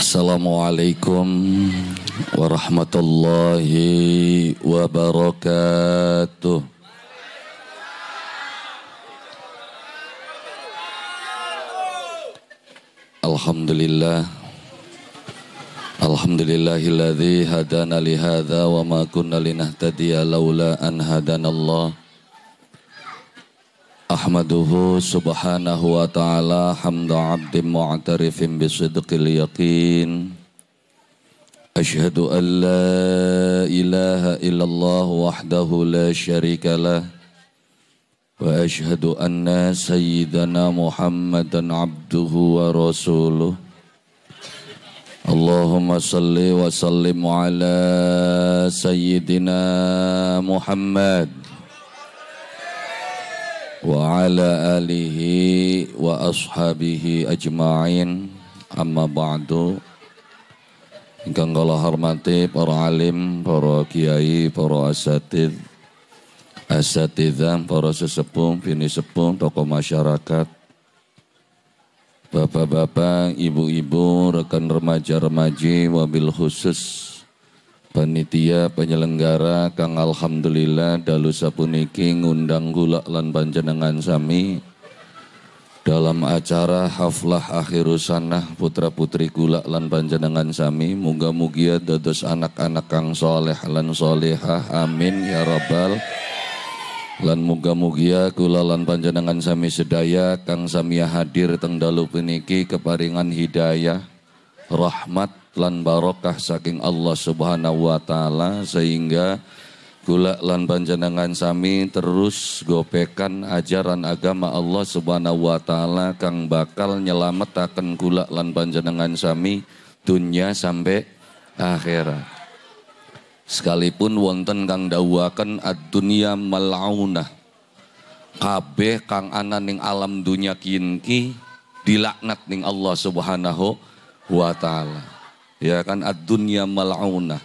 Assalamualaikum warahmatullahi wabarakatuh. Alhamdulillah Alhamdulillahilladzi hadana li hadza wa ma kunna anhadan Allah. أحمده سبحانه وتعالى حمد عبد معترف بصدق اليقين أشهد أن لا إله إلا الله وحده لا شريك له وأشهد أن سيدنا محمدا عبده ورسوله اللهم صل وسلم على سيدنا محمد وعلى آله وأصحابه أجمعين أما بعد Ingkang kala hormati para alim, para kiai, para asatid, asatidah, para sesepuh, bini sepuh, tokoh masyarakat, bapak-bapak, ibu-ibu, rekan remaja-remaji, wabil khusus, panitia penyelenggara Kang Alhamdulillah dalu sapuniki ngundang gula lan panjenengan sami dalam acara haflah akhirusanah putra putri gula lan panjenengan sami muga mugia dados anak-anak kang soleh lan solehah amin ya robbal lan muga mugia gula lan panjenengan sami sedaya kang samia hadir teng dalu peniki keparingan hidayah rahmat lan barokah saking Allah Subhanahu wa taala sehingga kula lan panjenengan sami terus gopekan ajaran agama Allah Subhanahu wa taala kang bakal nyelametaken kula lan panjenengan sami dunia sampai akhirat. Sekalipun wonten kang dawakan ad dunia malaunah. Kabeh kang ana ning alam dunya kinki dilaknat ning Allah Subhanahu wa taala. Ya kan ad-dunya mal'una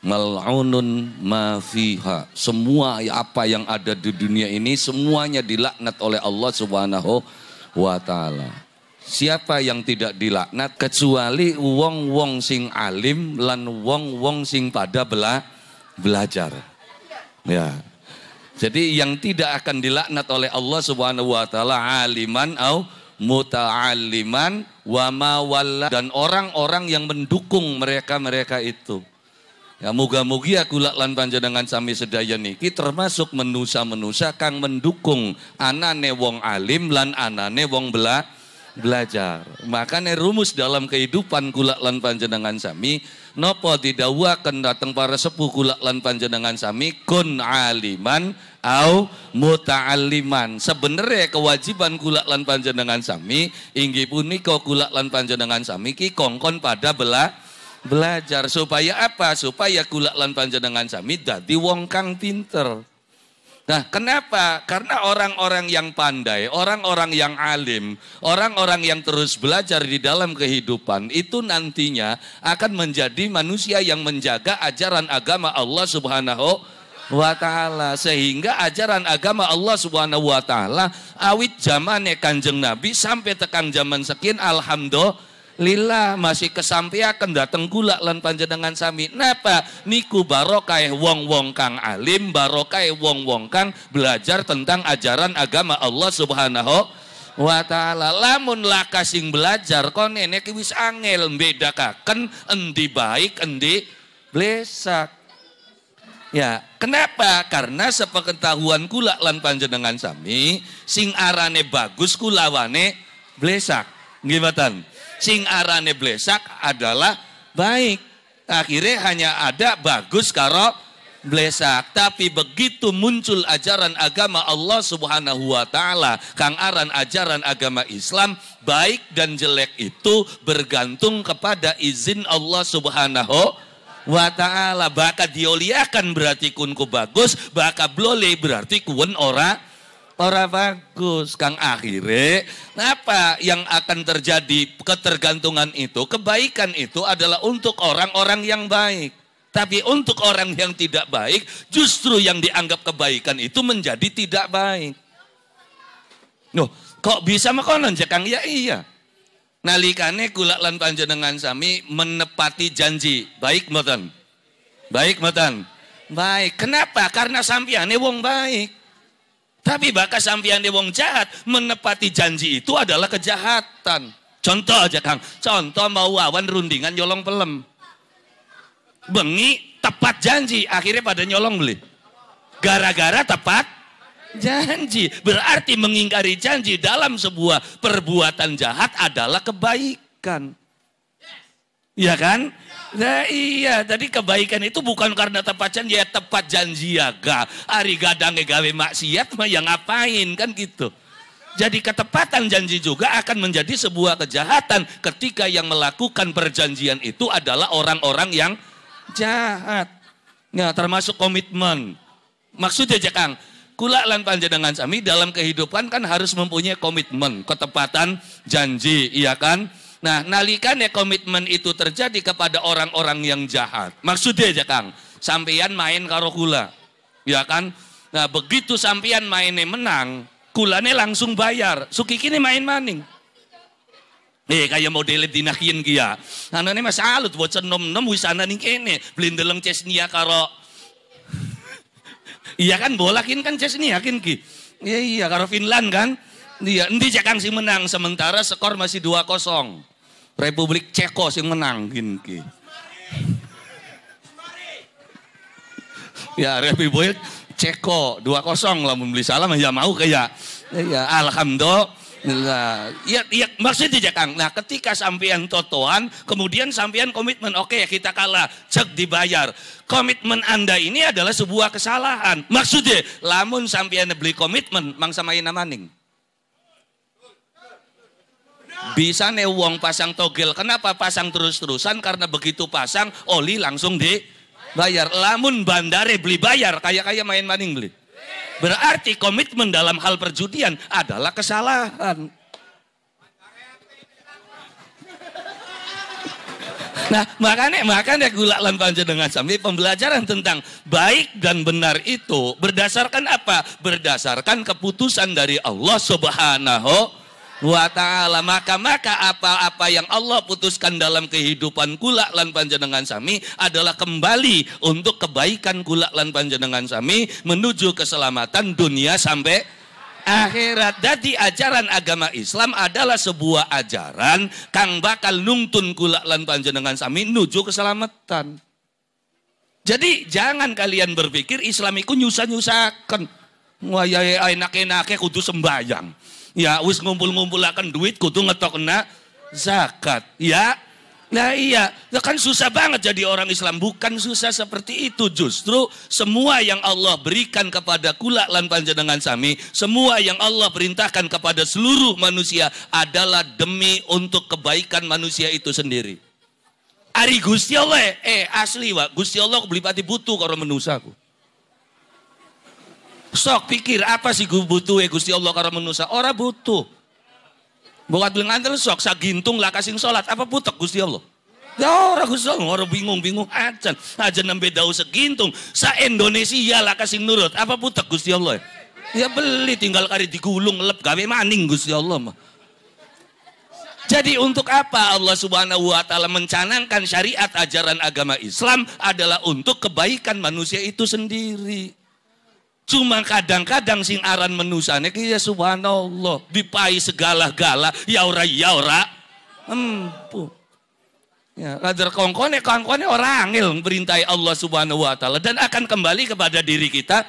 Mal'unun ma fiha. Semua apa yang ada di dunia ini semuanya dilaknat oleh Allah Subhanahu wa taala. Siapa yang tidak dilaknat kecuali wong-wong sing alim lan wong-wong sing pada bela belajar. Ya. Jadi yang tidak akan dilaknat oleh Allah Subhanahu wa taala aliman au muta'alliman wa mawalla dan orang-orang yang mendukung mereka-mereka itu. Ya moga mugi aku lan panjenengan sami sedaya niki termasuk menusa-menusa kang mendukung anane wong alim lan anane wong belakang belajar. Makanya rumus dalam kehidupan kulak lan panjenengan sami nopo didawakan datang para sepuh kulak lan panjenengan sami kun aliman au muta aliman. Sebenarnya kewajiban kulak lan panjenengan sami puni kau kulak lan panjenengan sami ki kongkon pada bela belajar supaya apa? Supaya kulak lan panjenengan sami dadi wong kang pinter. Nah, kenapa? Karena orang-orang yang pandai, orang-orang yang alim, orang-orang yang terus belajar di dalam kehidupan itu nantinya akan menjadi manusia yang menjaga ajaran agama Allah Subhanahu wa taala sehingga ajaran agama Allah Subhanahu wa taala awit zamane Kanjeng Nabi sampai tekan zaman sekian alhamdulillah lila masih kesampiakan dateng gula lan panjenengan sami napa niku barokai wong-wong kang alim barokai wong-wong kang belajar tentang ajaran agama Allah Subhanahu wa ta'ala lamun laka sing belajar kon ini wis angel bedakaken endi baik endi blesak ya kenapa karena sepengetahuan kula lan panjenengan sami sing arane bagus kulawane blesak gimana Sing arane blesak adalah baik. Akhirnya hanya ada bagus karo blesak. Tapi begitu muncul ajaran agama Allah subhanahu wa ta'ala. Kang aran ajaran agama Islam. Baik dan jelek itu bergantung kepada izin Allah subhanahu wa ta'ala. Baka dioliakan berarti kunku bagus. Baka blole berarti kuen orang Orang bagus, Kang akhirnya. Kenapa yang akan terjadi ketergantungan itu? Kebaikan itu adalah untuk orang-orang yang baik. Tapi untuk orang yang tidak baik, justru yang dianggap kebaikan itu menjadi tidak baik. Loh, kok bisa ya, Kang? Ya iya. Nalikane gula lan panjenengan sami menepati janji. Baik mboten? Baik mboten? Baik. Kenapa? Karena sampiane wong baik. Tapi bahkan sampean di wong jahat, menepati janji itu adalah kejahatan. Contoh aja Kang, contoh mau wawan rundingan nyolong pelem. Bengi tepat janji, akhirnya pada nyolong beli. Gara-gara tepat janji. Berarti mengingkari janji dalam sebuah perbuatan jahat adalah kebaikan. Iya kan? Nah iya, tadi kebaikan itu bukan karena tepat janji, ya tepat janji ya ga. Ari gadange gawe maksiat mah yang ngapain kan gitu. Jadi ketepatan janji juga akan menjadi sebuah kejahatan ketika yang melakukan perjanjian itu adalah orang-orang yang jahat. ya termasuk komitmen. Maksudnya Jekang, kula lan panjenengan sami dalam kehidupan kan harus mempunyai komitmen, ketepatan janji, iya kan? Nah, nalikannya komitmen itu terjadi kepada orang-orang yang jahat. Maksudnya aja Kang, sampean main karo kula. Ya kan? Nah, begitu sampean mainnya menang, kulane langsung bayar. Suki kini main maning. Eh kayak model dinakin kia. Ya. Anu ini mas alut buat senom nom wisana nih kene blindeleng Cesnia karo. iya kan bolakin kan Cesnia kin ki. Iya iya karo Finland kan. Iya, nanti Jakang si menang sementara skor masih 2-0. Republik Ceko sing menang gini. ya Republik Ceko 2-0 lah membeli salam ya mau kayak ya alhamdulillah Ya, iya, iya, maksudnya tidak Kang. Nah, ketika sampean totoan, kemudian sampean komitmen, oke okay, kita kalah, cek dibayar. Komitmen Anda ini adalah sebuah kesalahan. Maksudnya, lamun sampean beli komitmen, mang samain maning. Bisa nih uang pasang togel. Kenapa pasang terus-terusan? Karena begitu pasang, oli langsung dibayar. Lamun bandare beli bayar, kayak-kayak main maning beli. Berarti komitmen dalam hal perjudian adalah kesalahan. Nah, makanya makanya gula lan dengan sami pembelajaran tentang baik dan benar itu berdasarkan apa? Berdasarkan keputusan dari Allah Subhanahu wa ta'ala maka maka apa-apa yang Allah putuskan dalam kehidupan kula lan panjenengan sami adalah kembali untuk kebaikan kula lan panjenengan sami menuju keselamatan dunia sampai akhirat jadi ajaran agama Islam adalah sebuah ajaran kang bakal nungtun kula lan panjenengan sami menuju keselamatan jadi jangan kalian berpikir Islam itu nyusah nyusahkan, wah ya, ya enak-enaknya kudu sembayang Ya wis ngumpul ngumpul akan duit kudu kena zakat. Ya. Nah iya, nah, kan susah banget jadi orang Islam. Bukan susah seperti itu justru semua yang Allah berikan kepada kulak lan panjenengan sami, semua yang Allah perintahkan kepada seluruh manusia adalah demi untuk kebaikan manusia itu sendiri. Ari Gusti Allah, eh asli wa, Gusti Allah beli pati butuh kalau menusaku. Sok pikir apa sih gue butuh ya Gusti Allah karena menusa. orang butuh. buat Bukan lengan sok gintung lah kasih sholat apa butuh Gusti Allah. Ya orang Gusti Allah orang bingung-bingung acan. Aja nembe daun segintung sa Indonesia lah kasih nurut apa butuh Gusti Allah. Ya beli tinggal kari digulung lep gawe maning Gusti Allah mah. Jadi untuk apa Allah Subhanahu wa taala mencanangkan syariat ajaran agama Islam adalah untuk kebaikan manusia itu sendiri. Cuma kadang-kadang sing aran menusane ki ya subhanallah, dipai segala-gala ya ora ya ora empu. Ya, kader kongkone kongkone orang angel memerintahi Allah Subhanahu wa taala dan akan kembali kepada diri kita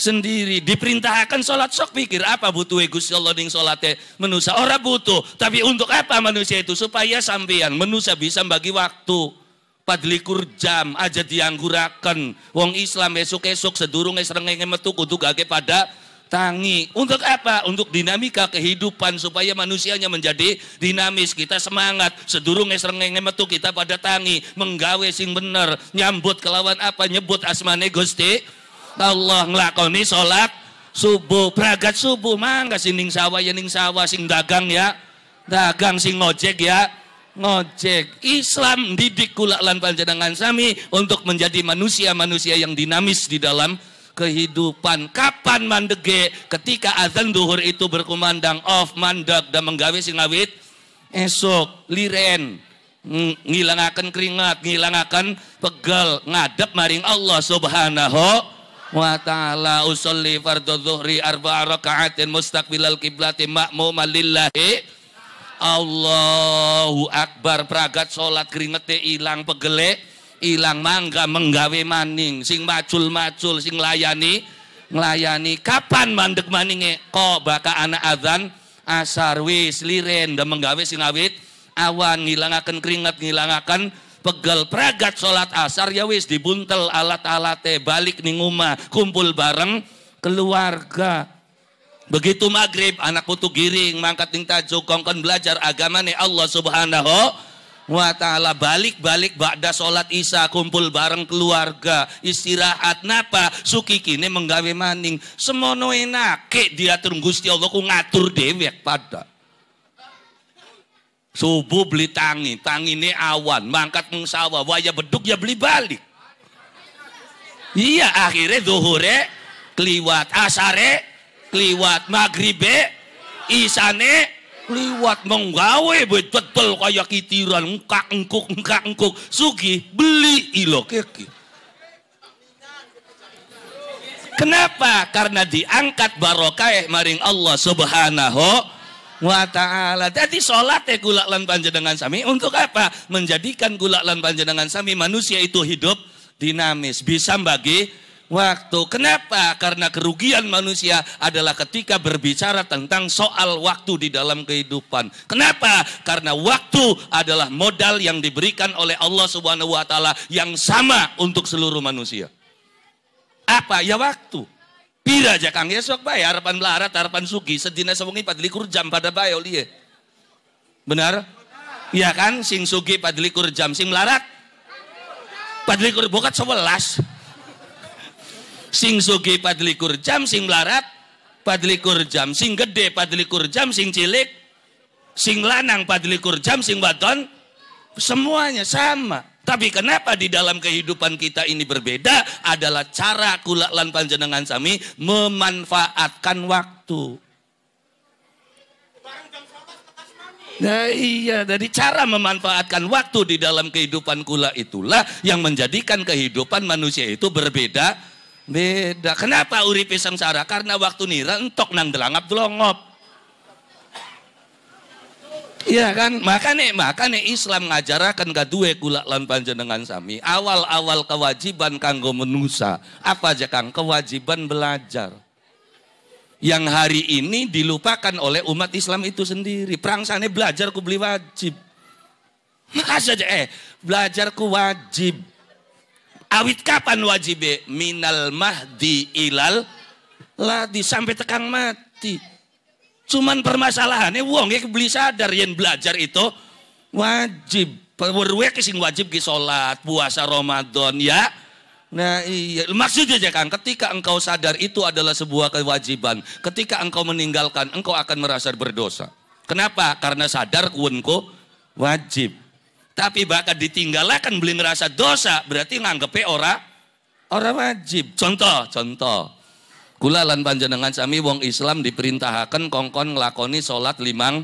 sendiri diperintahkan sholat sok pikir apa butuh egus Allah ning sholatnya manusia orang butuh tapi untuk apa manusia itu supaya sampean manusia bisa bagi waktu likur jam aja dianggurakan wong Islam esok-esok sedurung srengenge metu kudu gage pada tangi. Untuk apa? Untuk dinamika kehidupan supaya manusianya menjadi dinamis. Kita semangat, sedurung esrengenge metu kita pada tangi, menggawe sing bener, nyambut kelawan apa? Nyebut asmane Gusti Allah ngelakoni sholat subuh, pragat subuh, mangga sining sawah ya ning sawah sing dagang ya. Dagang sing ngojek ya ngojek. Islam didik kula lan panjenengan sami untuk menjadi manusia-manusia yang dinamis di dalam kehidupan. Kapan mandege? Ketika azan duhur itu berkumandang off mandek dan menggawe singawit esok liren ngilangakan keringat, ngilangakan pegel, ngadep maring Allah Subhanahu wa ta'ala usolli fardu dhuhri arba'a raka'atin mustaqbilal kiblati ma'mu malillahi. Allahu Akbar pragat sholat keringete hilang pegele hilang mangga menggawe maning sing macul-macul sing layani ngelayani kapan mandek maninge kok baka anak adzan asar wis liren dan menggawe sing awit awan ngilangaken keringat akan pegel pragat sholat asar ya wis dibuntel alat-alate balik ning kumpul bareng keluarga Begitu maghrib, anak putu giring, mangkat ning tajuk, kongkon belajar agama nih Allah subhanahu wa ta'ala balik-balik bakda sholat isya kumpul bareng keluarga istirahat napa suki kini menggawe maning semono nakik dia gusti Allah ku ngatur dewek pada subuh beli tangi tangi nih awan mangkat mengsawa waya beduk ya beli balik iya akhirnya zuhure keliwat asare liwat magribe isane liwat menggawe betul kayak kitiran engkak engkuk engkak engkuk sugi beli ilo keki kenapa karena diangkat barokah eh, maring Allah subhanahu wa ta'ala. Jadi sholat ya eh, gulak lan panjenengan sami untuk apa? Menjadikan gulak lan panjenengan sami manusia itu hidup dinamis. Bisa bagi waktu. Kenapa? Karena kerugian manusia adalah ketika berbicara tentang soal waktu di dalam kehidupan. Kenapa? Karena waktu adalah modal yang diberikan oleh Allah Subhanahu wa taala yang sama untuk seluruh manusia. Apa? Ya waktu. Pira aja Kang esok bayar harapan melarat harapan sugi sedina sewengi padlikur jam pada bayo liye. Benar? Iya kan sing sugi padlikur jam sing melarat padlikur bokat sebelas sing sugi padlikur jam sing larat padlikur jam sing gede padlikur jam sing cilik sing lanang padlikur jam sing baton semuanya sama tapi kenapa di dalam kehidupan kita ini berbeda adalah cara kula lan panjenengan sami memanfaatkan waktu. Nah iya, dari cara memanfaatkan waktu di dalam kehidupan kula itulah yang menjadikan kehidupan manusia itu berbeda Beda. Kenapa uripe sengsara? Karena waktu nira entok nang delangap delongop. Iya kan? Makanya, makanya Islam ngajarakan duwe gula lan panjenengan sami. Awal-awal kewajiban kanggo menusa. Apa aja kang? Kewajiban belajar. Yang hari ini dilupakan oleh umat Islam itu sendiri. Perang sana belajar ku beli wajib. Masa aja eh belajar ku wajib. Awit kapan wajib Minal mahdi ilal ladi sampai tekan mati. Cuman permasalahannya wong ya beli sadar yang belajar itu wajib. Perwerwe sing wajib ki salat, puasa Ramadan ya. Nah iya, maksudnya aja kan, ketika engkau sadar itu adalah sebuah kewajiban. Ketika engkau meninggalkan, engkau akan merasa berdosa. Kenapa? Karena sadar kuenko wajib tapi bahkan ditinggalkan beli ngerasa dosa, berarti nganggep ora ora wajib. Contoh, contoh. Kula lan panjenengan sami wong Islam diperintahkan kongkon ngelakoni sholat limang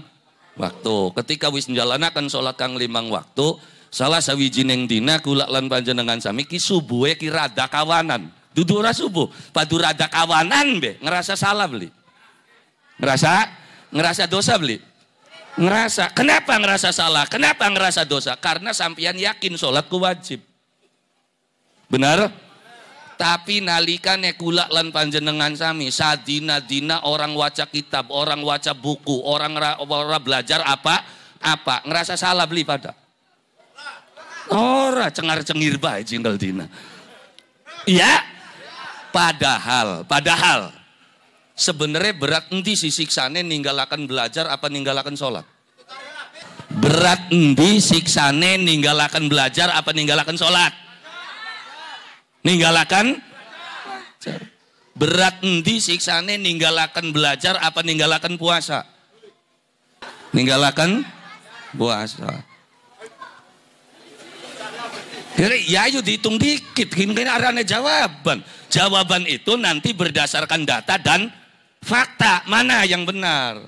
waktu. Ketika wis njalanaken sholat kang limang waktu, salah sawiji jineng dina kula lan panjenengan sami ki subuhe ki rada kawanan. Dudu ora subuh, padu rada kawanan be, ngerasa salah beli. Ngerasa ngerasa dosa beli. Ngerasa. Kenapa ngerasa salah? Kenapa ngerasa dosa? Karena sampian yakin sholatku wajib. Benar? Tapi nalikannya kulak lan panjenengan sami sadina dina orang waca kitab, orang waca buku, orang ra, orang belajar apa apa ngerasa salah beli pada. orang cengar-cengir bae jingle dina. Iya? Padahal, padahal Sebenarnya berat nanti si siksane ninggalakan belajar apa ninggalakan sholat? Berat nanti siksane ninggalakan belajar apa ninggalakan sholat? Ninggalakan? Berat nanti siksane ninggalakan belajar apa ninggalakan puasa? Ninggalakan puasa. Jadi ya itu dihitung dikit, ini arahnya jawaban. Jawaban itu nanti berdasarkan data dan fakta mana yang benar.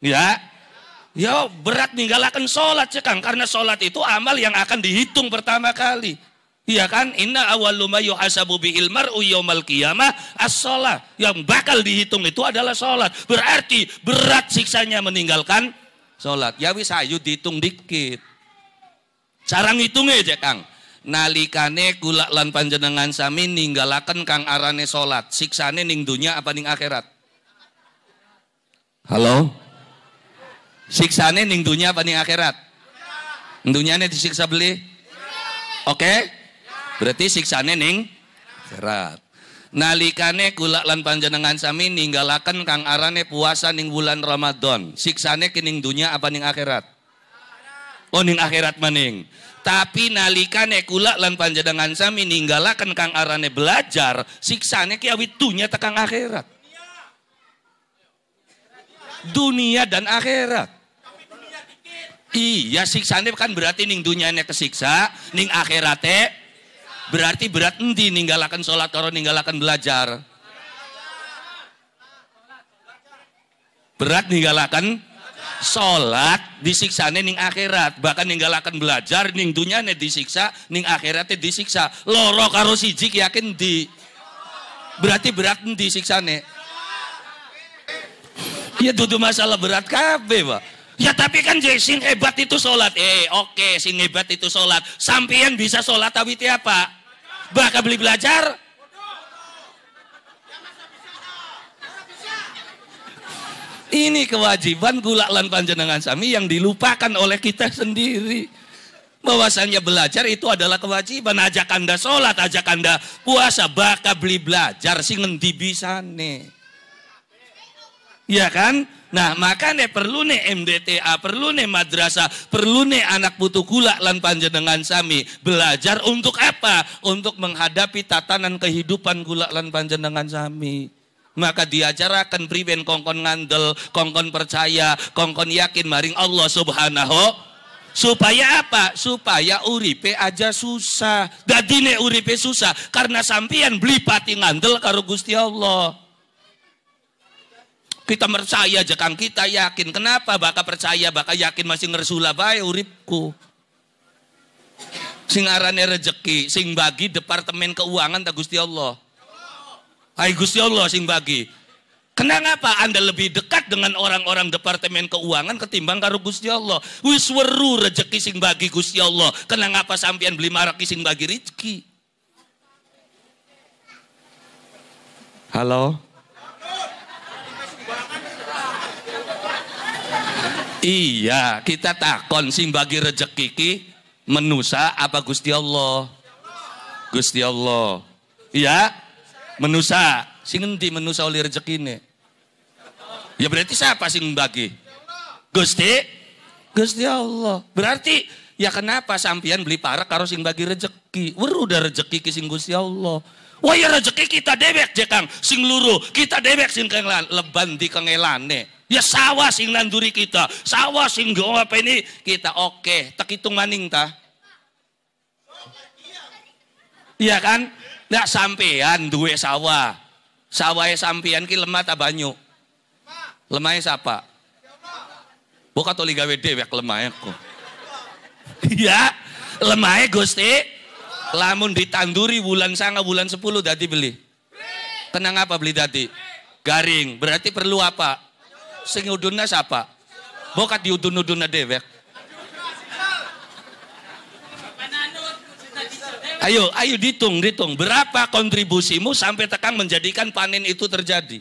Ya. Ya berat ninggalakan sholat cekang karena sholat itu amal yang akan dihitung pertama kali. ya kan? Inna awaluma asabubi bihil ilmar uyomal qiyamah as -sholat. Yang bakal dihitung itu adalah sholat. Berarti berat siksanya meninggalkan sholat. Ya wis ayo dihitung dikit. Cara ngitungnya aja Kang. Nalikane gulak lan panjenengan sami ninggalakan kang arane sholat. Siksane ning dunia apa ning akhirat? Halo? Siksaannya ning dunia apa ning akhirat? ini disiksa beli? Oke? Berarti siksaannya ning akhirat. Nalikane kulak lan panjenengan sami ninggalakan kang arane puasa ning bulan Ramadan. Siksane ning dunia apa ning akhirat? Oh ning akhirat maning. Tapi nalikane kulak lan panjenengan sami ninggalakan kang arane belajar, siksane ki awit dunya tekan akhirat dunia dan akhirat. iya iya, siksaannya kan berarti ning ini kesiksa, ning akhiratnya berarti berat nanti ninggalakan sholat karo ninggalakan belajar. Berat ninggalakan sholat nih ning akhirat bahkan ninggalakan belajar ning ini disiksa ning akhiratnya disiksa loro karo siji yakin di berarti berat siksa nih ya tuduh masalah berat kabe pak ya tapi kan sing hebat itu sholat eh oke okay, sing hebat itu sholat Sampian bisa sholat tapi tiapa? bakal beli belajar Ini kewajiban gulak lan panjenengan sami yang dilupakan oleh kita sendiri bahwasannya belajar itu adalah kewajiban ajak anda sholat ajak anda puasa bakal beli belajar sing ngendi nih. Iya kan? Nah maka nih perlu nih MDTA, perlu nih madrasah, perlu nih anak putu gula lan panjenengan sami. Belajar untuk apa? Untuk menghadapi tatanan kehidupan gula lan panjenengan sami. Maka diajarakan priben kongkon ngandel, kongkon percaya, kongkon yakin maring Allah subhanahu supaya apa? Supaya uripe aja susah. nih uripe susah karena sampeyan beli pati ngandel karo Gusti Allah. Kita percaya aja kan kita yakin. Kenapa? Baka percaya, baka yakin masih ngersula bae uripku. Sing arane rejeki, sing bagi departemen keuangan ta Gusti Allah. Hai Gusti Allah sing bagi. Kenapa Anda lebih dekat dengan orang-orang Departemen Keuangan ketimbang karo Gusti Allah. Wis weru rejeki sing bagi Gusti Allah. kenapa sampian beli maraki sing bagi rezeki? Halo? Iya, kita takon sing bagi rezeki ki menusa apa Gusti Allah? Gusti Allah. Iya, menusa. Sing endi menusa oleh rezekine? Ya berarti siapa sing bagi? Gusti Gusti Allah. Berarti ya kenapa sampean beli parek karo sing bagi rezeki? Weru udah rejeki ki sing Gusti Allah ya rezeki kita dewek je Kang, sing luru, kita dewek sing kang leban di kengelane. Ya sawah sing nanduri kita, sawah sing gak apa ini kita oke, okay. tak hitung maning ta. Iya kan? Nggak sampean duwe sawah. Sawahe sampean ki lemah ta banyu? Lemahnya e siapa? Bukan toli gawe dewek lemahnya kok. E iya, lemahnya e Gusti Lamun ditanduri bulan sanga bulan sepuluh dadi beli. Tenang apa beli dadi? Garing. Berarti perlu apa? Sing udunna siapa? Bokat di udun udunna dewek. Ayo, ayo ditung, ditung. Berapa kontribusimu sampai tekan menjadikan panen itu terjadi?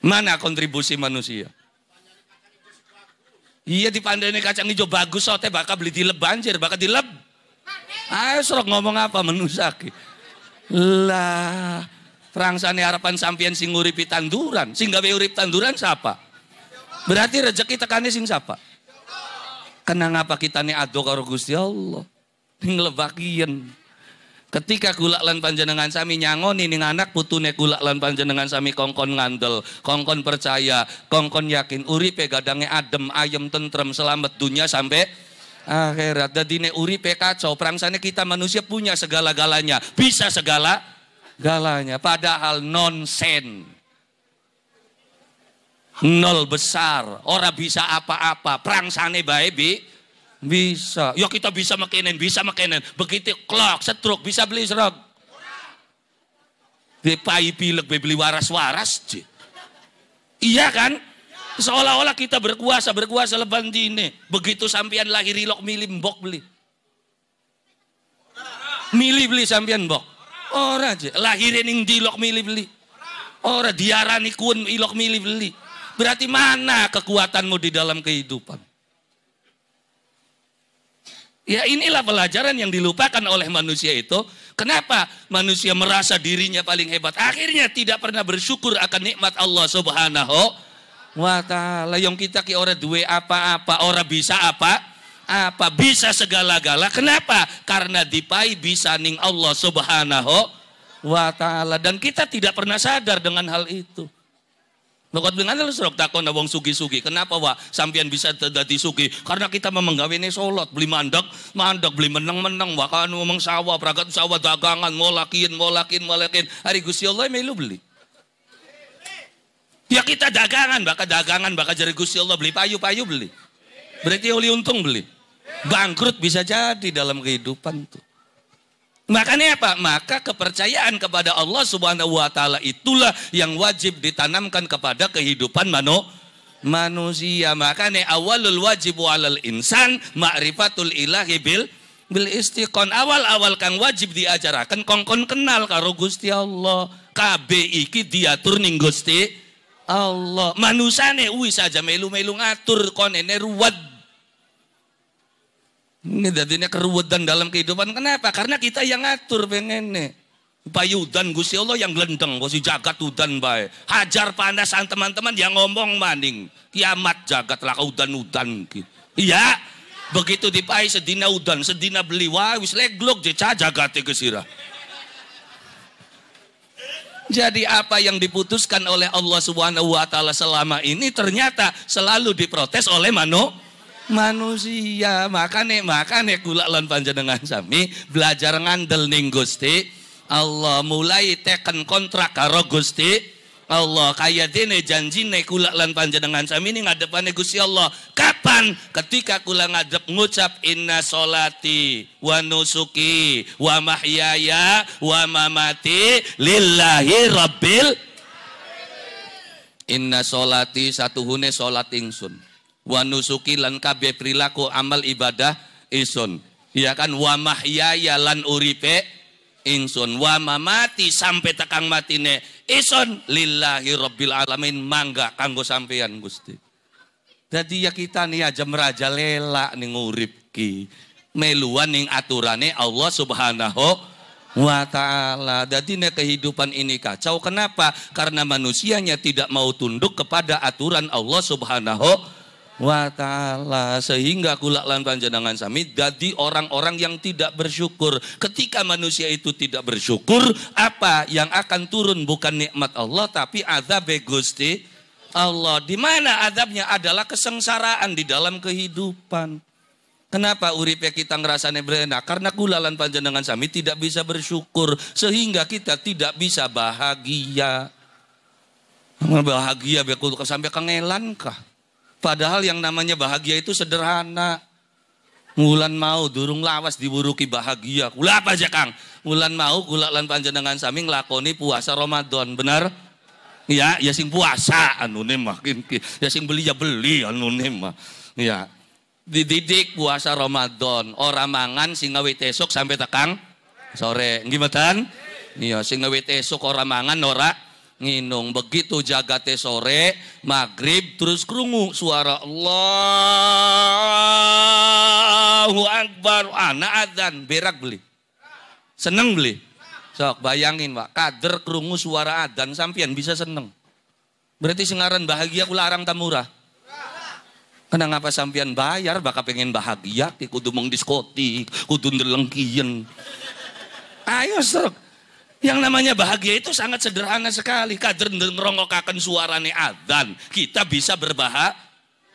Mana kontribusi manusia? Iya di pandai kacang hijau bagus, sote bakal beli di banjir, bakal leb. Ayo serok ngomong apa menusaki. Lah, sani harapan sampian sing nguripi tanduran, sing gawe urip tanduran siapa? Berarti rezeki tekane sing siapa? Kena apa kita nih aduh karo Gusti Allah? Ning lebakian. Ketika gulak lan panjenengan sami nyangoni ning anak putune gulak lan panjenengan sami kongkon ngandel, kongkon percaya, kongkon yakin uripe gadangnya adem, ayem, tentrem, selamat dunia sampai akhirat. Jadi uri pekacau. Perang sana kita manusia punya segala-galanya. Bisa segala galanya. Padahal nonsen. Nol besar. Orang bisa apa-apa. sana baik bi. Bisa. Ya kita bisa makinin, bisa makinin. Begitu klok, setruk, bisa beli serok. Dipai pilek, beli waras-waras. Iya kan? Seolah-olah kita berkuasa, berkuasa leban dini. Begitu sampean lagi rilok milih mbok beli. Milih beli sampean mbok. Orang aja. Lahirin yang dilok milih beli. Ora diarani kun ilok milih beli. Berarti mana kekuatanmu di dalam kehidupan? Ya inilah pelajaran yang dilupakan oleh manusia itu. Kenapa manusia merasa dirinya paling hebat? Akhirnya tidak pernah bersyukur akan nikmat Allah subhanahu wa ta'ala yang kita ki ora duwe apa-apa orang bisa apa apa bisa segala-gala kenapa karena dipai bisa ning Allah subhanahu wa ta'ala dan kita tidak pernah sadar dengan hal itu Bukan dengan lu serok takon wong sugi-sugi. Kenapa wa sampean bisa terjadi sugi? Karena kita ini solot, beli mandok, mandok beli menang menang. wa kan ngomong sawah, peragat sawah dagangan, ngolakin, ngolakin, ngolakin. Hari gusi Allah melu beli. Ya kita dagangan, bakal dagangan, bakal jadi Gusti Allah beli payu-payu beli. Berarti oli untung beli. Bangkrut bisa jadi dalam kehidupan tuh. Makanya apa? Maka kepercayaan kepada Allah Subhanahu wa taala itulah yang wajib ditanamkan kepada kehidupan mano manusia. Makanya awalul wajib alal insan ma'rifatul ilahi bil bil istiqon. Awal-awal kang wajib diajarakan kongkon kenal karo Gusti Allah. KB iki diatur ning Gusti Allah manusane uis aja melu-melu ngatur konene ruwet ini jadinya keruwetan dalam kehidupan kenapa karena kita yang ngatur pengennya payudan gusi Allah yang gelendeng gusi jagat udan bay. hajar panasan teman-teman yang ngomong maning kiamat jagat lah udan-udan iya begitu dipai sedina udan sedina beli wah wis leglok jeca jagate sirah. Jadi apa yang diputuskan oleh Allah Subhanahu wa taala selama ini ternyata selalu diprotes oleh manu manusia. Makane makane kula lan panjenengan sami belajar ngandel ning Gusti Allah mulai teken kontrak karo Gusti Allah kaya dene janjine kula lan panjenengan sami ini ngadepane Gusti Allah kapan ketika kula ngadep ngucap inna solati wa nusuki wa mahyaya wa mamati lillahi rabbil inna solati satu satuhune solat ingsun wa nusuki lan kabeh prilaku amal ibadah isun iya kan wa mahyaya lan uripe ingsun wa mamati sampai tekang matine ison lillahi rabbil alamin mangga kanggo sampean Gusti. Jadi ya kita nih aja merajalela nih nguripki. Meluan nih aturane Allah Subhanahu wa ta'ala. Jadi nih kehidupan ini kacau. Kenapa? Karena manusianya tidak mau tunduk kepada aturan Allah subhanahu wa taala wa ta'ala sehingga kulak lan panjenengan sami jadi orang-orang yang tidak bersyukur ketika manusia itu tidak bersyukur apa yang akan turun bukan nikmat Allah tapi azab Gusti Allah di mana azabnya adalah kesengsaraan di dalam kehidupan Kenapa uripe kita ngerasa nebrena? Karena kulalan panjenengan sami tidak bisa bersyukur sehingga kita tidak bisa bahagia. Bahagia biar sampai kengelan kah? Padahal yang namanya bahagia itu sederhana. Mulan mau durung lawas diburuki bahagia. Kula apa aja Kang? Mulan mau kula lan panjenengan sami nglakoni puasa Ramadan, benar? Ya, ya sing puasa anu mah. Ya sing beli ya beli anu mah. Ya. Dididik puasa Ramadan, ora mangan sing ngawi esuk sampai tekan sore. Nggih Iya, sing ngawi esuk ora mangan ora nginung begitu jagate sore maghrib terus kerungu suara Allahu Akbar anak ah, adzan berak beli seneng beli sok bayangin pak kader kerungu suara adzan sampian bisa seneng berarti singaran bahagia ularang tamurah kenapa apa sampian bayar bakal pengen bahagia kudu meng diskotik kudu delengkien ayo serok yang namanya bahagia itu sangat sederhana sekali. Kader nerongokakan suarane adzan. Kita bisa berbahak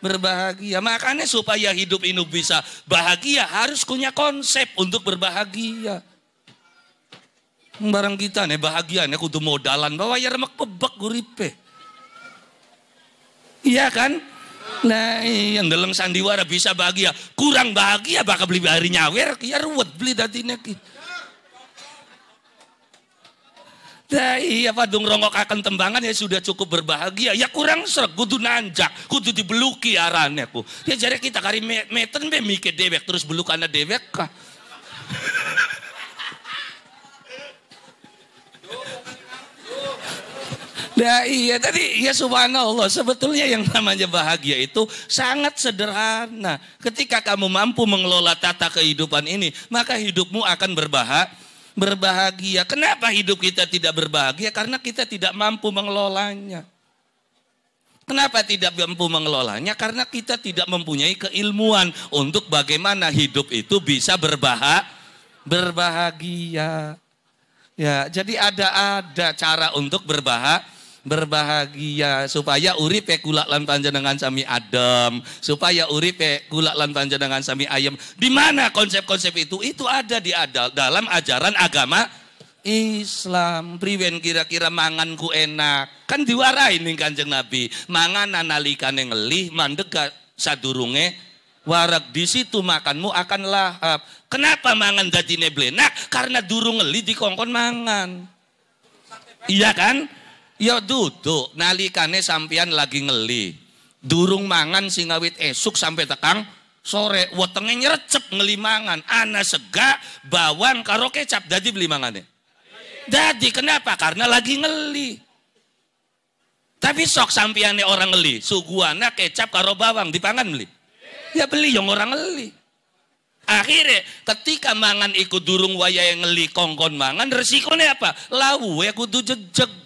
berbahagia. Makanya supaya hidup ini bisa bahagia harus punya konsep untuk berbahagia. Barang kita nih bahagia nih kudu modalan bawa ya remek bebek guripe. Iya kan? Nah, yang dalam sandiwara bisa bahagia, kurang bahagia bakal beli hari nyawer, ya ruwet beli dadi Dah iya apa dongrongok akan tembangan ya sudah cukup berbahagia. Ya kurang serg, kudu nanjak, kudu dibeluki arane ku. Ya jari kita kari meten be mikir dewek terus beluk anak dewek kah. Nah iya tadi ya subhanallah sebetulnya yang namanya bahagia itu sangat sederhana. Ketika kamu mampu mengelola tata kehidupan ini maka hidupmu akan berbahagia berbahagia. Kenapa hidup kita tidak berbahagia? Karena kita tidak mampu mengelolanya. Kenapa tidak mampu mengelolanya? Karena kita tidak mempunyai keilmuan untuk bagaimana hidup itu bisa berbahak, berbahagia. Ya, jadi ada ada cara untuk berbahagia berbahagia supaya uripe kula lan panjenengan sami adem supaya uripe kula lan panjenengan sami ayem di mana konsep-konsep itu itu ada di adal dalam ajaran agama Islam priwen kira-kira manganku enak kan diwarai ning kanjeng Nabi mangan yang ngelih mandega sadurunge warak di situ makanmu akan lahap kenapa mangan jadi blenak karena durung ngelih kongkon mangan iya kan Ya duduk, nalikane sampean lagi ngeli. Durung mangan singawit esuk sampai tekang sore wetenge nyerecep ngeli mangan. Ana sega bawang karo kecap dadi beli mangane. Dadi kenapa? Karena lagi ngeli. Tapi sok sampiannya orang ngeli, suguana kecap karo bawang dipangan beli. Ya beli yang orang ngeli. Akhirnya ketika mangan ikut durung waya yang ngeli kongkon mangan resikonya apa? Lawu ya kudu jejeg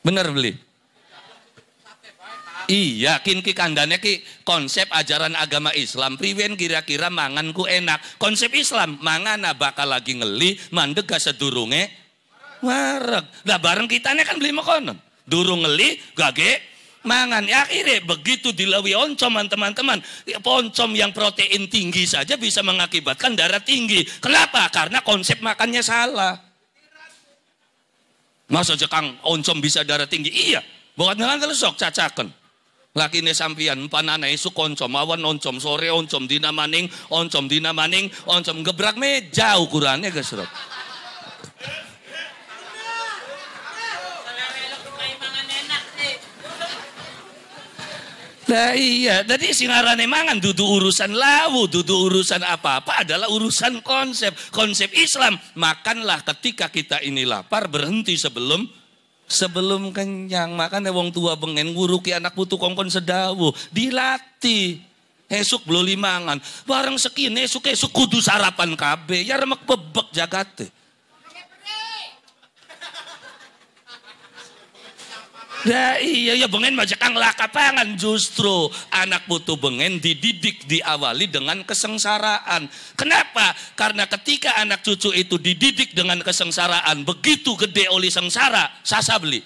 Bener beli? Iya, kini ki kandane ki konsep ajaran agama Islam. Priwen kira-kira mangan ku enak. Konsep Islam, mangan bakal lagi ngeli, mandeg gak sedurunge Warak. Lah bareng kitane kan beli makanan. Durung ngeli, gage mangan. Ya akhirnya begitu dilawi oncoman teman-teman. Ya, oncom yang protein tinggi saja bisa mengakibatkan darah tinggi. Kenapa? Karena konsep makannya salah. Masa kang oncom bisa darah tinggi? Iya. Bukan kan sok cacakan. Laki ini sampian, panana isu oncom, awan oncom, sore oncom, dina maning, oncom, dina maning, oncom, gebrak meja ukurannya gesrot. Nah iya, tadi singarane mangan dudu urusan lawu, dudu urusan apa-apa adalah urusan konsep. Konsep Islam, makanlah ketika kita ini lapar, berhenti sebelum sebelum kenyang. Makanya wong tua bengen nguruki anak putu kongkon sedawu, dilatih. Esuk belum limangan, bareng sekian, esuk esuk kudu sarapan kabe, ya remek bebek jagate. Ya iya ya bengen majakang lakapangan justru anak butuh bengen dididik diawali dengan kesengsaraan. Kenapa? Karena ketika anak cucu itu dididik dengan kesengsaraan, begitu gede oli sengsara, sasa beli.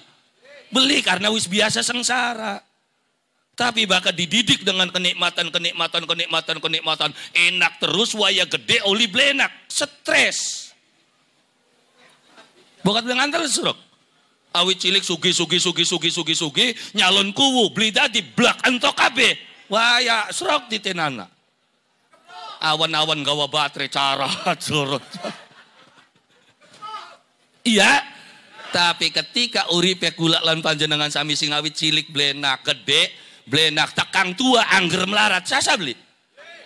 Beli karena wis biasa sengsara. Tapi bakal dididik dengan kenikmatan, kenikmatan, kenikmatan, kenikmatan. Enak terus waya gede oli belenak. Stres. Bukan dengan terus, suruh. Awit cilik sugi sugi sugi sugi sugi sugi nyalon kuwu beli dadi blak entok kabe. Waya serok di tenana. Awan-awan gawa baterai cara surut. Iya, tapi ketika uripe kula lan panjenengan sami sing awit cilik blenak gede, blenak tekang tua angger melarat saya beli.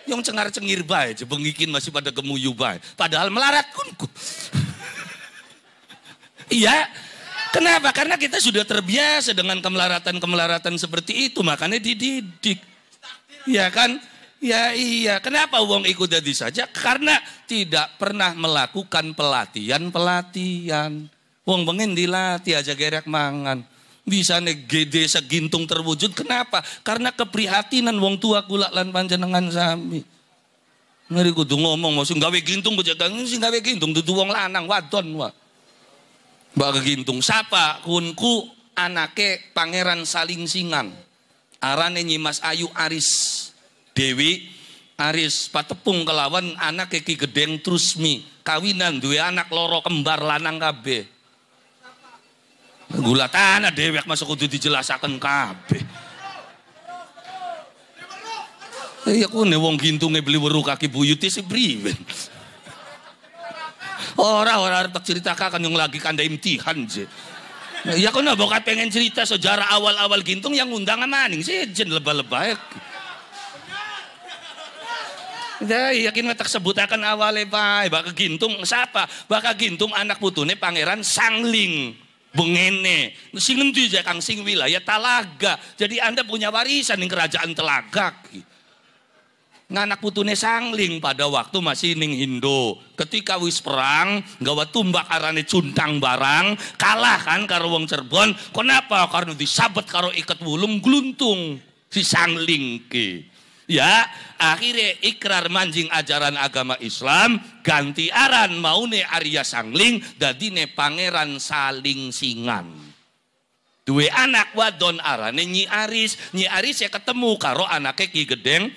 Yang cengar cengir bay, jebengikin masih pada gemuyu bay. Padahal melarat kunku. iya, Kenapa? Karena kita sudah terbiasa dengan kemelaratan-kemelaratan seperti itu, makanya dididik. Ya kan? Ya iya, kenapa uang ikut jadi saja? Karena tidak pernah melakukan pelatihan-pelatihan. Uang pengen dilatih aja gerak mangan. bisa nih gede segintung terwujud. Kenapa? Karena keprihatinan uang tua gulak lan panjenengan sami. Ngeri kudu ngomong maksud gawe gintung bojagang sih gawe gintung tuh uang lanang wadon wah. Gintung, siapa? kunku anake Pangeran Salingsingan. Arane Nyimas Ayu Aris. Dewi Aris patepung kelawan anak Ki Gedeng Trusmi. Kawinan dua anak loro kembar lanang kabe gula tanah dewek masuk kudu dijelasakan kabe iya kune wong gintunge beli weru kaki buyut sing priwen. Orang orang tak kakak yang lagi kanda imtihan je. Ya kena bokat pengen cerita sejarah awal-awal gintung yang undang maning sih jen lebah-lebah. Ya, yakin kita sebut sebutakan awal bae bakal gintung siapa? bakal gintung anak putune pangeran Sangling. bungene, sing endi Kang sing wilayah Talaga. Jadi Anda punya warisan yang kerajaan Telaga nganak putune sangling pada waktu masih ning Hindu Ketika wis perang, gawa tumbak arane cuntang barang, kalah kan karo wong Cirebon. Kenapa? Karena disabet karo ikat wulung gluntung si sangling ki. Ya, akhirnya ikrar manjing ajaran agama Islam, ganti aran maune Arya Sangling, ne pangeran saling singan. Dua anak wadon arane Nyi Aris. Nyi Aris ya ketemu karo anaknya Ki Gedeng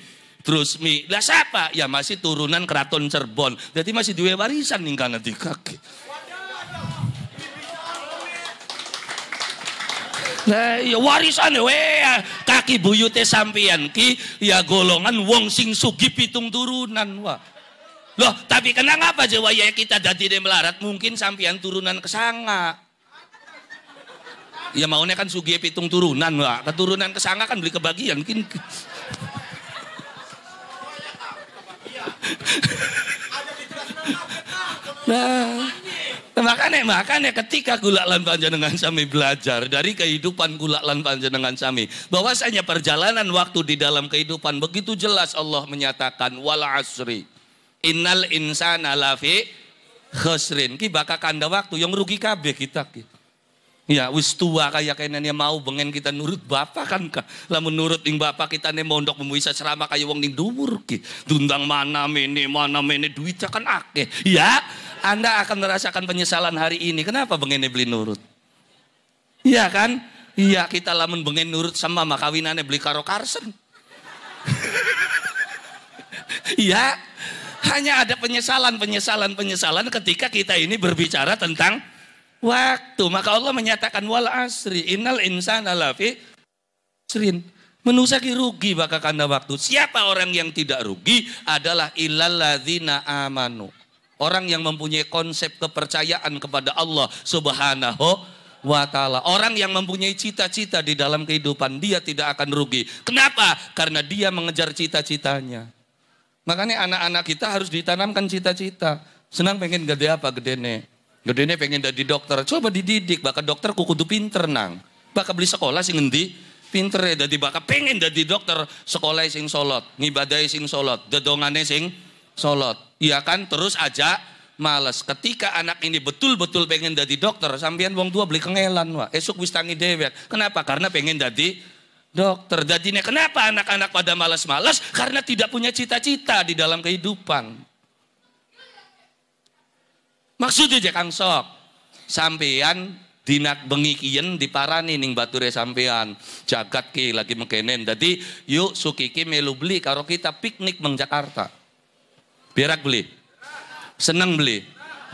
Drusmi. Lah siapa? Ya masih turunan keraton Cirebon. Jadi masih dua warisan ninggal nanti kaki. Nah, ya warisan we kaki buyute sampeyan ki ya golongan wong sing sugi pitung turunan wah. Loh, tapi kenang apa Jawa ya kita dadi melarat mungkin sampeyan turunan kesanga. Ya maunya kan sugi pitung turunan wah. Keturunan kesanga kan beli kebagian mungkin nah, makanya makanya ketika gula panjenengan sami belajar dari kehidupan gula panjenengan sami bahwasanya perjalanan waktu di dalam kehidupan begitu jelas Allah menyatakan wal asri innal insana lafi khusrin ki kanda waktu yang rugi kabeh kita gitu Ya, wis tua kaya kene mau bengen kita nurut bapak kan. lah menurut ing bapak kita mau mondok memuisa serama kaya wong ning dhuwur ki. Dundang mana mene mana mene duit kan akeh. Ya, Anda akan merasakan penyesalan hari ini. Kenapa bengene beli nurut? Iya kan? Iya, kita lah bengen nurut sama makawinane beli karo karsen. Iya, hanya ada penyesalan, penyesalan, penyesalan ketika kita ini berbicara tentang waktu. Maka Allah menyatakan wal asri innal insana lafi srin. Manusia rugi bakal kanda waktu. Siapa orang yang tidak rugi adalah ladzina amanu. Orang yang mempunyai konsep kepercayaan kepada Allah subhanahu wa ta'ala. Orang yang mempunyai cita-cita di dalam kehidupan, dia tidak akan rugi. Kenapa? Karena dia mengejar cita-citanya. Makanya anak-anak kita harus ditanamkan cita-cita. Senang pengen gede apa? Gede nih ini pengen jadi dokter. Coba dididik, bakal dokter kuku tuh pinter nang. Bakal beli sekolah sih ngendi pinter ya. Jadi bakal pengen jadi dokter. Sekolah sing solot, ngibadai sing solot, dedongan sing solot. Iya kan terus aja males. Ketika anak ini betul-betul pengen jadi dokter, sampean wong tua beli kengelan wah, Esok wis tangi dewek. Kenapa? Karena pengen jadi dokter. Jadinya kenapa anak-anak pada malas-malas? Karena tidak punya cita-cita di dalam kehidupan. Maksudnya Kang Sok, sampean dinak bengi kien diparani ning bature sampean jagat ki lagi mengkenen jadi yuk sukiki melu beli Kalau kita piknik meng Jakarta berak beli seneng beli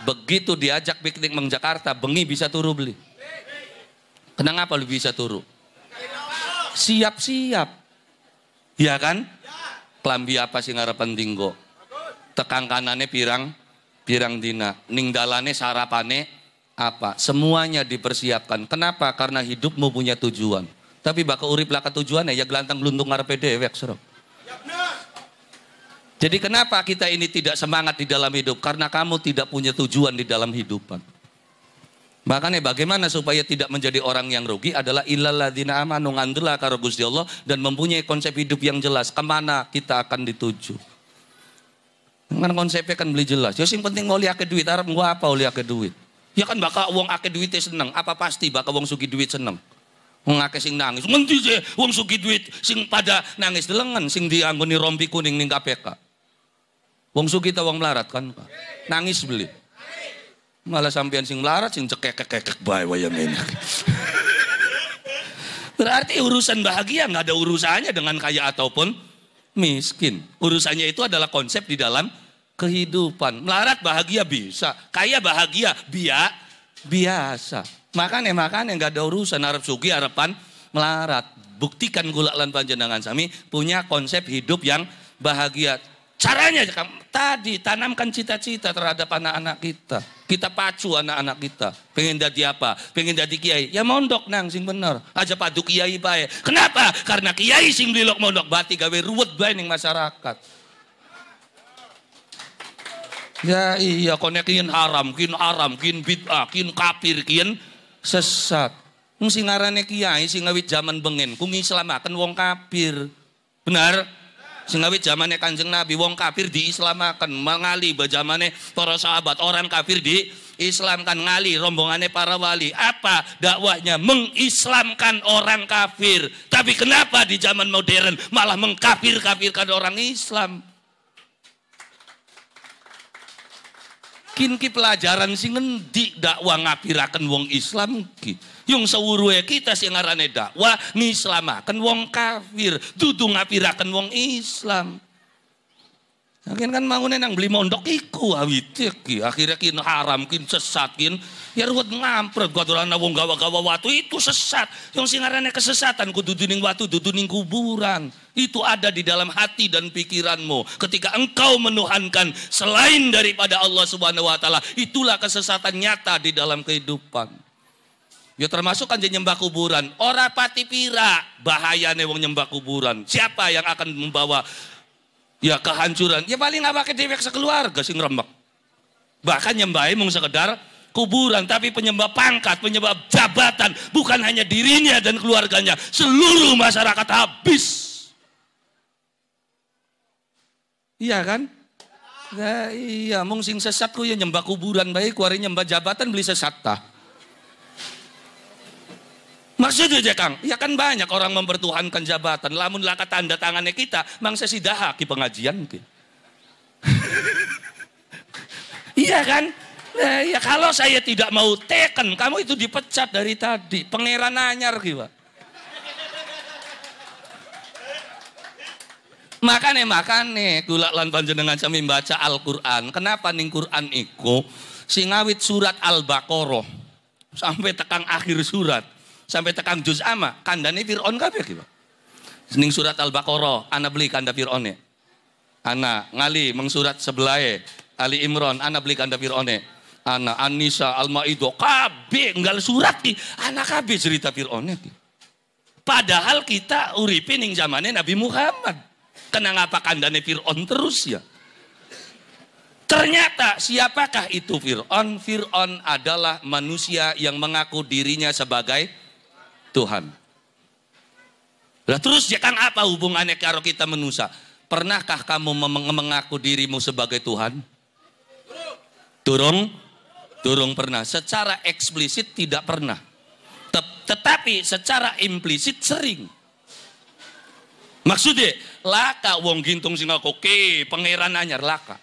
begitu diajak piknik meng Jakarta bengi bisa turu beli kenapa lu bisa turu siap-siap ya kan Klambi apa sih ngarepan tinggo tekang kanannya pirang Pirang dina, ningdalane sarapane apa? Semuanya dipersiapkan. Kenapa? Karena hidupmu punya tujuan. Tapi baka urip laka tujuannya ya gelantang geluntung ngarepe dewek serem. Jadi kenapa kita ini tidak semangat di dalam hidup? Karena kamu tidak punya tujuan di dalam hidupan. Makanya bagaimana supaya tidak menjadi orang yang rugi adalah dina amanu ngandela karo Gusti Allah dan mempunyai konsep hidup yang jelas kemana kita akan dituju. Dengan konsepnya kan beli jelas. Ya sing penting ngoli ake duit, arep gua apa oli ake duit. Ya kan bakal uang ake duitnya seneng, apa pasti bakal uang sugi duit seneng. Uang ake sing nangis, Nanti je uang sugi duit sing pada nangis lengan. sing dianggoni rompi kuning ning KPK. Uang sugi tau uang melarat kan, Pak. Nangis beli. Malah sampean sing melarat sing cekek-cekek wayang ini. Berarti urusan bahagia nggak ada urusannya dengan kaya ataupun miskin. Urusannya itu adalah konsep di dalam kehidupan. Melarat bahagia bisa, kaya bahagia bia, biasa. Makan ya makan yang gak ada urusan Arab sugi harapan melarat. Buktikan gula lan panjenengan sami punya konsep hidup yang bahagia. Caranya tadi tanamkan cita-cita terhadap anak-anak kita. Kita pacu anak-anak kita. Pengen jadi apa? Pengen jadi kiai. Ya mondok nang sing bener. Aja padu kiai bae. Kenapa? Karena kiai sing dilok mondok bati gawe ruwet bae ning masyarakat. Ya iya konekin haram, kin haram, kin bid'ah, kin kapir, kin sesat. Mung sing kiai sing ngawit zaman bengen, ku ngislamaken wong kafir. Benar? Sing zamannya Kanjeng Nabi wong kafir diislamakan mengali bajamane para sahabat orang kafir di Islamkan ngali rombongannya para wali. Apa dakwahnya? Mengislamkan orang kafir. Tapi kenapa di zaman modern malah mengkafir-kafirkan orang Islam? yakin ki pelajaran sing ngendi dakwah ngapiraken wong Islam ki. Yung sewuruhe kita sing ngarane dakwah kan wong kafir, dudu ngapiraken wong Islam. Akhirnya kan mau nang beli mondok iku awite ki. Akhirnya kin haram kin sesat kin. Ya ruwet ngampret rana wong gawa-gawa watu itu sesat. Yung sing ngarane kesesatan kudu duning watu, dudu ning kuburan itu ada di dalam hati dan pikiranmu. Ketika engkau menuhankan selain daripada Allah Subhanahu wa taala, itulah kesesatan nyata di dalam kehidupan. Ya termasuk kan nyembah kuburan. orang pati pira bahayane wong nyembah kuburan. Siapa yang akan membawa ya kehancuran? Ya paling nggak pakai dewek sekeluarga sing remek. Bahkan nyembahi mung sekedar kuburan, tapi penyembah pangkat, penyembah jabatan, bukan hanya dirinya dan keluarganya, seluruh masyarakat habis. Iya kan? Nah, iya, mung sing sesat ku ya nyembah kuburan baik, kuari nyembah jabatan beli sesat ta. Maksudnya aja Kang, ya kan banyak orang mempertuhankan jabatan. Lamun laka tanda tangannya kita, mangsa si dahaki di pengajian. iya kan? Nah, ya kalau saya tidak mau teken, kamu itu dipecat dari tadi. Pangeran anyar gitu. Makane makane kula lan panjenengan sami baca Al-Qur'an. Kenapa ning Qur'an iku singawit surat Al-Baqarah sampai tekan akhir surat, sampai tekan juz ama, kandane Firaun kabeh ki, Pak. Ning surat Al-Baqarah ana beli kanda Firaun Ana ngali mengsurat sebelahe Ali Imron. ana beli kanda Firaun Ana Anisa Al-Maidah kabeh nggak surat ki, ana kabeh cerita Firaun Padahal kita uripin ning zamane Nabi Muhammad. Kena ngapa kandane Fir'aun terus ya? Ternyata siapakah itu Fir'aun? Fir'aun adalah manusia yang mengaku dirinya sebagai Tuhan. Lah terus ya kan apa hubungannya karo kita manusia? Pernahkah kamu mengaku dirimu sebagai Tuhan? Turung? Turung pernah. Secara eksplisit tidak pernah. Tetapi secara implisit sering. Maksudnya laka wong gintung sing koke pangeran anyar laka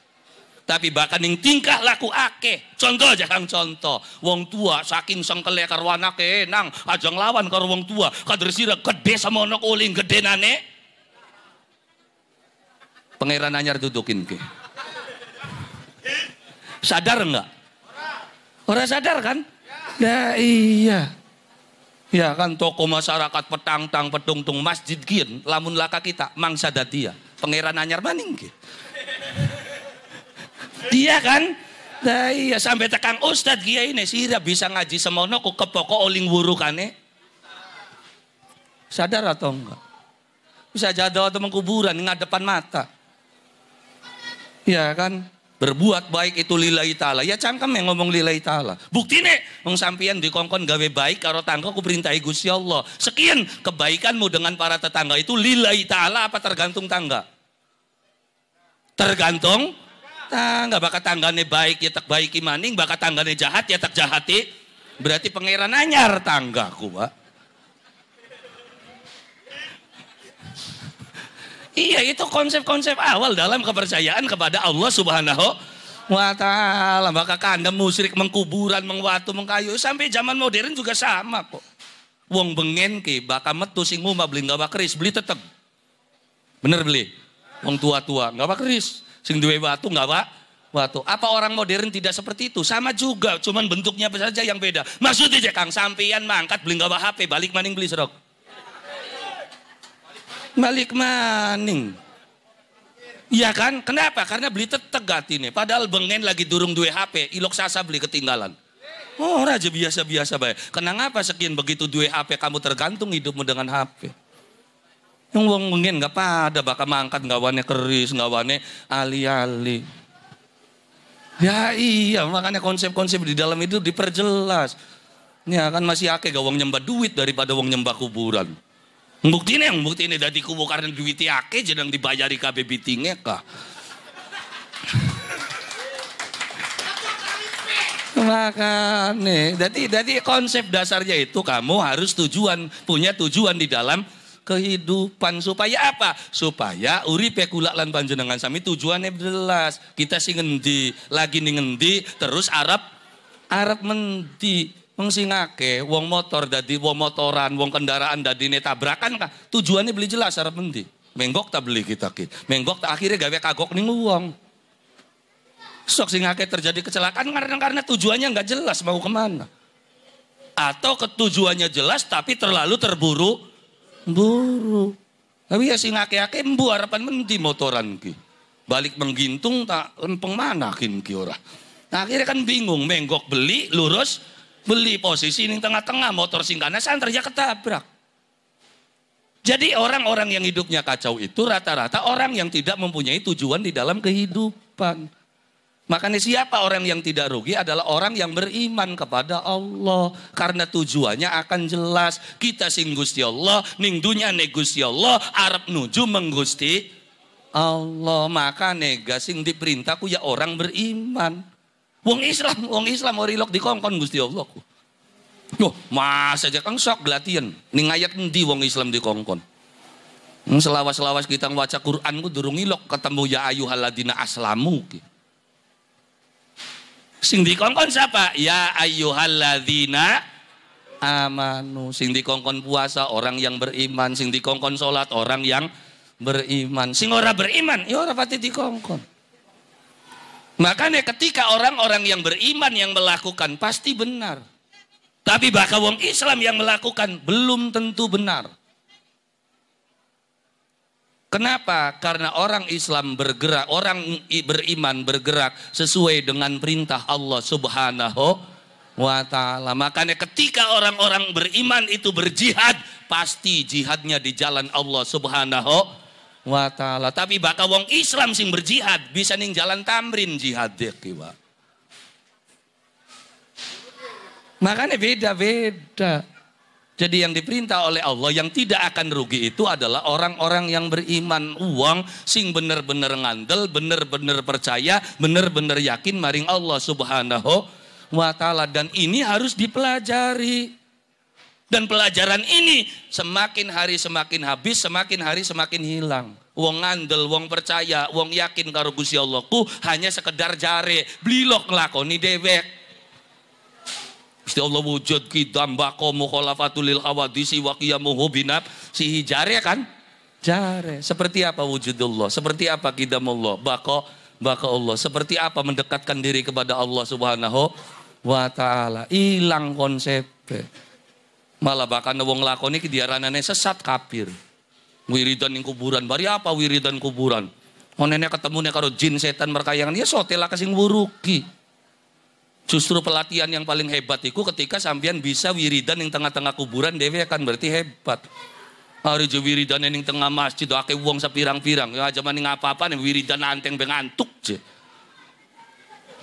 tapi bahkan yang tingkah laku ake, contoh aja kang contoh wong tua saking sengkele ke, nang ajang lawan karo wong tua kader sira gede sama onok uling gede nane pangeran anyar dudukin ke sadar enggak orang sadar kan nah iya Ya kan toko masyarakat petang tang petung tung masjid kian lamun laka kita mangsa datia ya. pangeran anyar maning kian. Iya kan Nah iya sampai tekang ustad kia ini tidak bisa ngaji semono ku kepoko oling wurukane. Sadar atau enggak? Bisa jadwal atau kuburan ngadepan mata. Ya kan? berbuat baik itu lillahi ta'ala. Ya cangkem yang ngomong lillahi ta'ala. nih wong di dikongkon gawe baik karo tangga ku perintah Gusti Allah. Sekian kebaikanmu dengan para tetangga itu lillahi ta'ala apa tergantung tangga? Tergantung tangga. Bakat tanggane baik ya tak baik imaning bakat tanggane jahat ya tak jahati. Berarti pangeran anyar ku Pak. Iya itu konsep-konsep awal dalam kepercayaan kepada Allah subhanahu wa ta'ala. Maka kanda musyrik mengkuburan, mengwatu, mengkayu. Sampai zaman modern juga sama kok. Wong bengen ke, baka metu sing ngumah beli gak keris, beli tetep. Bener beli? Wong tua-tua, gak keris. Sing duwe batu gak bak watu. Apa orang modern tidak seperti itu? Sama juga, cuman bentuknya saja yang beda. Maksudnya Kang, sampian mangkat beli gak HP, balik maning beli serok. Malik Maning. Iya kan? Kenapa? Karena beli tetegat ini. Padahal bengen lagi durung duwe HP, ilok sasa beli ketinggalan. Oh, raja biasa-biasa baik. Kenang apa sekian begitu duwe HP kamu tergantung hidupmu dengan HP. Yang wong bengen gak pada bakal mangkat gawane keris, gawane alih-alih. Ya iya, makanya konsep-konsep di dalam itu diperjelas. Ya akan masih akeh gak wong nyembah duit daripada wong nyembah kuburan. Bukti ini yang bukti ini dari kubu karena duitnya ake sedang dibayari KB bitingnya kah. Makanya, jadi jadi konsep dasarnya itu kamu harus tujuan punya tujuan di dalam kehidupan supaya apa? Supaya uripe kula lan panjenengan sami tujuannya jelas. Kita sih ngendi, lagi nih ngendi, terus Arab Arab mendi Wong sing akeh, wong motor dadi wong motoran, wong kendaraan ne tabrakan kah? Tujuannya beli jelas arep endi? Menggok tak beli kita ki. Menggok tak akhirnya gawe kagok nih wong. Sok sing akeh terjadi kecelakaan karena karena tujuannya nggak jelas mau kemana. Atau ketujuannya jelas tapi terlalu terburu buru. Tapi ya sing akeh-akeh mbu harapan menti motoran ki. Balik menggintung tak lempeng mana kin ki Nah, akhirnya kan bingung, menggok beli, lurus, beli posisi ini tengah-tengah motor singkana santrinya ketabrak. Jadi orang-orang yang hidupnya kacau itu rata-rata orang yang tidak mempunyai tujuan di dalam kehidupan. Makanya siapa orang yang tidak rugi adalah orang yang beriman kepada Allah. Karena tujuannya akan jelas. Kita sing gusti Allah, ning dunia ne Allah, Arab nuju menggusti Allah. Maka negasing diperintahku ya orang beriman. Wong Islam, wong Islam ori ilok dikongkon Gusti Allah. Yo, mas aja kang sok gelatian. Ning ayat endi wong Islam Kongkon. Selawas-selawas kita ngucap Quran ku durung ilok ketemu ya ayyuhalladzina aslamu. Sing di Kongkon siapa? Ya ayyuhalladzina amanu. Sing di Kongkon puasa orang yang beriman, sing di Kongkon salat orang yang beriman. Sing ora beriman, ya ora pati Kongkon. Makanya ketika orang-orang yang beriman yang melakukan pasti benar. Tapi bahkan wong Islam yang melakukan belum tentu benar. Kenapa? Karena orang Islam bergerak, orang beriman bergerak sesuai dengan perintah Allah Subhanahu wa taala. Makanya ketika orang-orang beriman itu berjihad, pasti jihadnya di jalan Allah Subhanahu wa taala. Tapi bakal wong Islam sing berjihad bisa ning jalan tamrin jihad dek kiwa. Makanya beda-beda. Jadi yang diperintah oleh Allah yang tidak akan rugi itu adalah orang-orang yang beriman uang sing bener-bener ngandel, bener-bener percaya, bener-bener yakin maring Allah Subhanahu wa taala dan ini harus dipelajari. Dan pelajaran ini semakin hari semakin habis, semakin hari semakin hilang. Wong ngandel, wong percaya, wong yakin karo Gusti Allah ku hanya sekedar jare, blilok lakoni dewek. Gusti Allah wujud kidam bako lil hawadisi wa qiyamuhu binab si hijare kan? Jare. Seperti apa wujud Allah? Seperti apa kidam Allah? Bako bako Allah. Seperti apa mendekatkan diri kepada Allah Subhanahu wa taala? Hilang konsep. Malah bahkan wong lakoni diaranannya sesat kapir Wiridan yang kuburan, bari apa wiridan kuburan? Onene oh, ketemu nih kalau jin setan merkayangan, ya sotela kasing buruki Justru pelatihan yang paling hebat itu ketika sampean bisa wiridan yang tengah-tengah kuburan dewe akan berarti hebat. Hari je wiridan yang tengah masjid ake uang sepirang-pirang. Ya zaman ini apa-apa nih wiridan anteng bengantuk je.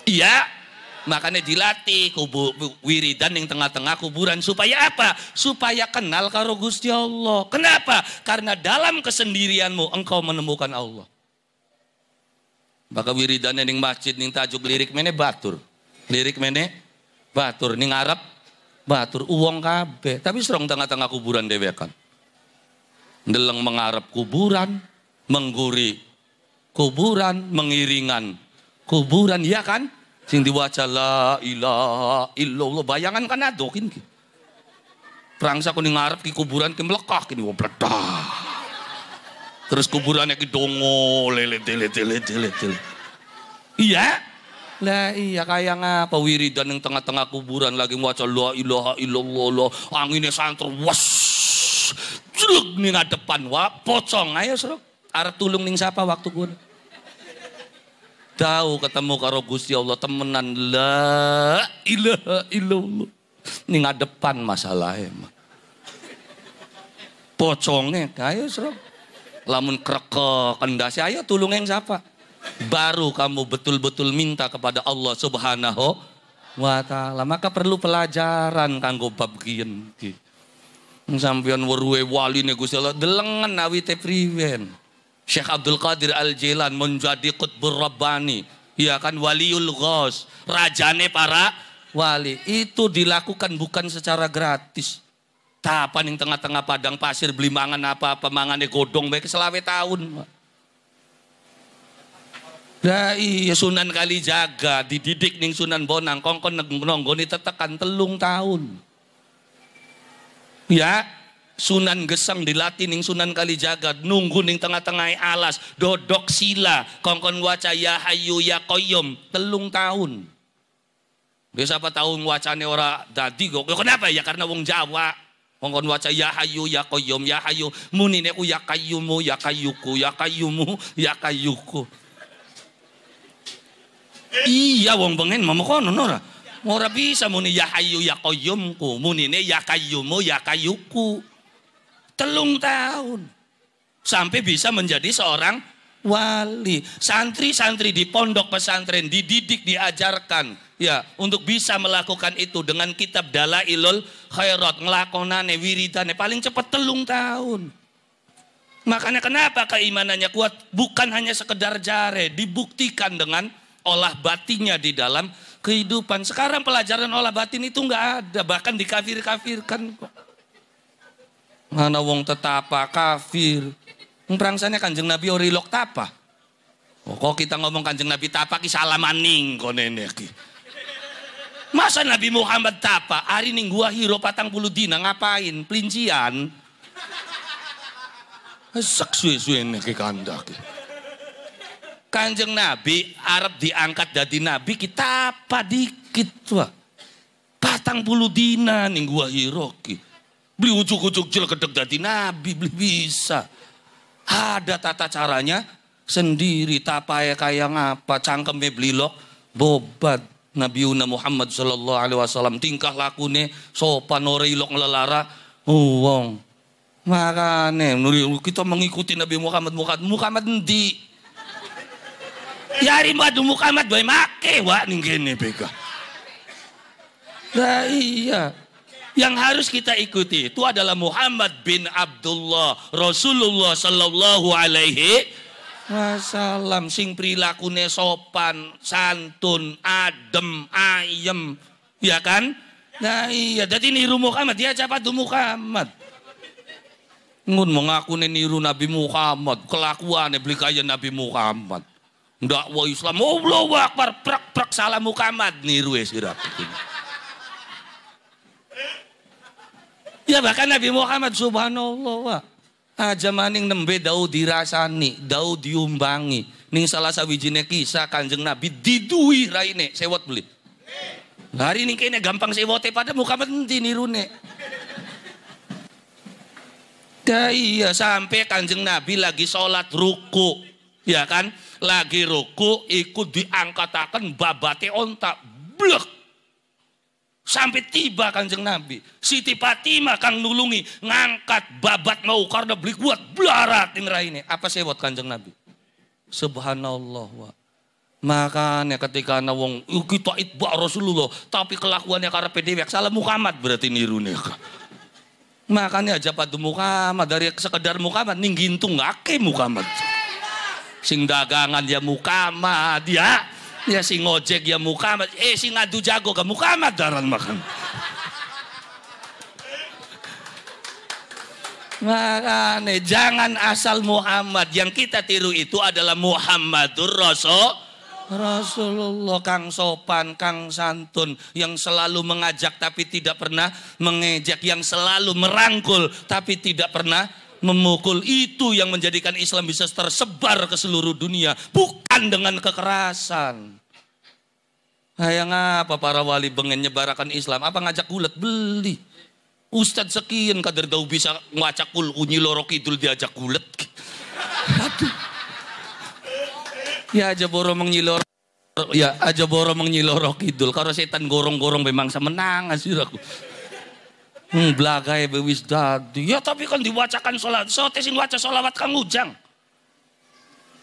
Iya, Makanya dilatih kubu wiridan yang tengah-tengah kuburan supaya apa? Supaya kenal karo Gusti Allah. Kenapa? Karena dalam kesendirianmu engkau menemukan Allah. Maka wiridan yang masjid yang tajuk lirik mene batur. Lirik mene batur ning Arab batur uang kabeh. Tapi serong tengah-tengah kuburan dewekan. Deleng mengarep kuburan, mengguri kuburan, mengiringan kuburan, ya kan? Sing diwaca la ilaha illallah bayangan kan adokin ki. Perangsa kuning ngarep ki kuburan ki melekah kini wobledah. Terus kuburannya ki dongo lele lele, lele, lele, Iya? Lah iya kaya ngapa wiridan yang tengah-tengah kuburan lagi waca la ilaha illallah anginnya santer was jeluk ning ngadepan wa pocong ayo seruk arep tulung ning sapa waktu kuwi tahu ketemu karo Gusti Allah temenan la ilaha illallah. Ini ngadepan masalahnya. emang. Pocongnya kayak serok. Lamun kreke kendasi ayo tulung yang siapa. Baru kamu betul-betul minta kepada Allah subhanahu wa ta'ala. Maka perlu pelajaran kanggo bab gini. Sampian werue wali nih Allah delengan awite priwen. Syekh Abdul Qadir Al-Jilan menjadi kutbur Rabbani. Ya kan waliul ghos, rajane para wali. Itu dilakukan bukan secara gratis. Tapan yang tengah-tengah padang pasir beli mangan apa pemangannya godong baik selawe tahun. Nah iya Sunan kali jaga, dididik nih Sunan Bonang, kongkon nenggoni tetekan telung tahun. Ya, Sunan Gesang dilatih yang Sunan Kalijaga, nunggu ning tengah-tengah alas, dodok sila, kongkon waca ya hayu ya koyom, telung tahun. Biasa apa tahun wacane ora dadi kok. Kenapa ya? Karena wong Jawa. Kongkon waca ya hayu ya koyom ya hayu, munine ku ya kayumu ya kayuku ya kayumu ya kayuku. Iya wong bengen mama kono nora Ora bisa muni ya hayu ya koyomku, munine ya kayumu ya kayuku telung tahun sampai bisa menjadi seorang wali. Santri-santri di pondok pesantren dididik, diajarkan ya untuk bisa melakukan itu dengan kitab Dalailul Khairat, ngelakonane wiridane paling cepat telung tahun. Makanya kenapa keimanannya kuat? Bukan hanya sekedar jare, dibuktikan dengan olah batinnya di dalam kehidupan. Sekarang pelajaran olah batin itu nggak ada, bahkan dikafir-kafirkan. Mana wong tetapa kafir. perangsanya Kanjeng Nabi ori lok tapa. Oh, kok kita ngomong Kanjeng Nabi tapa ki salamaning kok nenek Masa Nabi Muhammad tapa hari ning gua hiro patang bulu dina ngapain? Pelincian. Sek suwe-suwe ki kandak Kanjeng Nabi Arab diangkat jadi Nabi kita apa dikit tua Patang bulu dina ning gua hiro ki. Beli ucuk-ucuk jil kedek dati nabi, beli bisa. Ada tata caranya sendiri, tapa ya kaya ngapa, beli lok bobat. Nabiuna Muhammad Shallallahu alaihi wasallam tingkah lakune sopan ora ngelalara nglelara oh, wong. Makane kita mengikuti Nabi Muhammad Muhammad Muhammad Ya Yari madu Muhammad bae make wa gini. kene beka. Lah iya, yang harus kita ikuti itu adalah Muhammad bin Abdullah Rasulullah Sallallahu Alaihi Wasallam sing perilaku sopan, santun, adem, ayem, ya kan? Nah iya, jadi niru Muhammad dia siapa tuh Muhammad? Ngun mengaku niru Nabi Muhammad, kelakuannya beli kaya Nabi Muhammad. Ndak wa Islam, Allah Akbar, prak prak salam Muhammad niru ya sirap. Ya bahkan Nabi Muhammad subhanallah wah. Aja maning nembe dau dirasani, daud diumbangi. Ning salah sawijine kisah Kanjeng Nabi didui raine sewot beli. Hari ini kayaknya gampang sewote pada Muhammad enti nirune. Ya iya sampai Kanjeng Nabi lagi sholat ruku, ya kan? Lagi ruku ikut diangkatakan babate ontak blek Sampai tiba kanjeng Nabi. Siti Fatimah kang nulungi. Ngangkat babat mau karena beli kuat. Belarat ini. Apa sih buat kanjeng Nabi? Subhanallah wa. Makanya ketika ana wong kita itba Rasulullah, tapi kelakuannya karena PDW salah Muhammad berarti nirune. Makanya aja padu Muhammad dari sekedar Muhammad ning gintung ngake Muhammad. Sing dagangan ya Muhammad ya. Ya si ngojek ya Muhammad, Eh si ngadu jago ke Muhammad daran makan. Makanya jangan asal Muhammad. Yang kita tiru itu adalah Muhammadur Rasul. Rasulullah Kang Sopan, Kang Santun yang selalu mengajak tapi tidak pernah mengejek, yang selalu merangkul tapi tidak pernah memukul itu yang menjadikan Islam bisa tersebar ke seluruh dunia, bukan dengan kekerasan. Hayang apa para wali bengen nyebarakan Islam? Apa ngajak gulat? Beli. Ustadz sekian kader dau bisa ngacak kul unyi lorok idul diajak gulat. Ya aja boro mengnyilor. ya aja boro mengnyilorok idul. Kalau setan gorong-gorong memang semenang asir aku. Hmm, belagai bewis dadi. Ya tapi kan dibacakan sholat. So tesin baca sholawat kang ujang.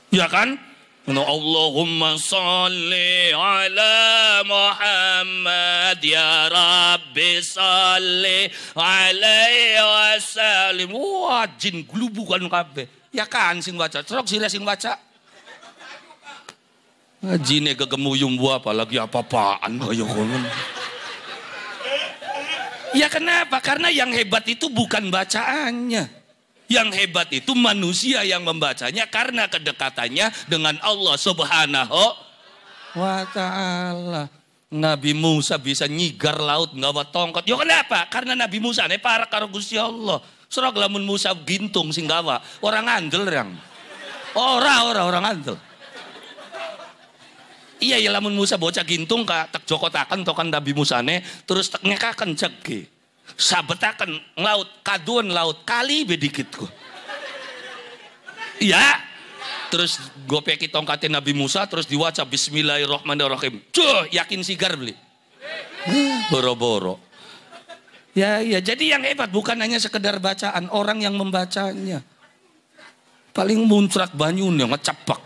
Ya kan? No, Allahumma salli ala Muhammad ya Rabbi salli alaihi wasallim. Wah, jin gelubukan kabe, Ya kan sing baca. Trok sila sing baca. Ah, jine kegemuyum buah apalagi apa-apaan Ya kan? Ya kenapa? Karena yang hebat itu bukan bacaannya. Yang hebat itu manusia yang membacanya karena kedekatannya dengan Allah Subhanahu wa taala. Nabi Musa bisa nyigar laut nggak bawa tongkot. Yo ya kenapa? Karena Nabi Musa ini para karo si Allah. Surah lamun Musa gintung singgawa, orang andel yang. Ora ora orang andel. Iya ya lamun Musa bocah gintung kak, tak takkan tokan Nabi Musa ne terus tak nyekakan cegi. Sabetakan laut kaduan laut kali bedikitku. Iya. Terus gue peki tongkatin Nabi Musa terus diwaca Bismillahirrahmanirrahim. Cuh yakin sigar beli. Boro-boro. Ya, ya. Jadi yang hebat bukan hanya sekedar bacaan orang yang membacanya. Paling muncrat banyun yang ngecepak.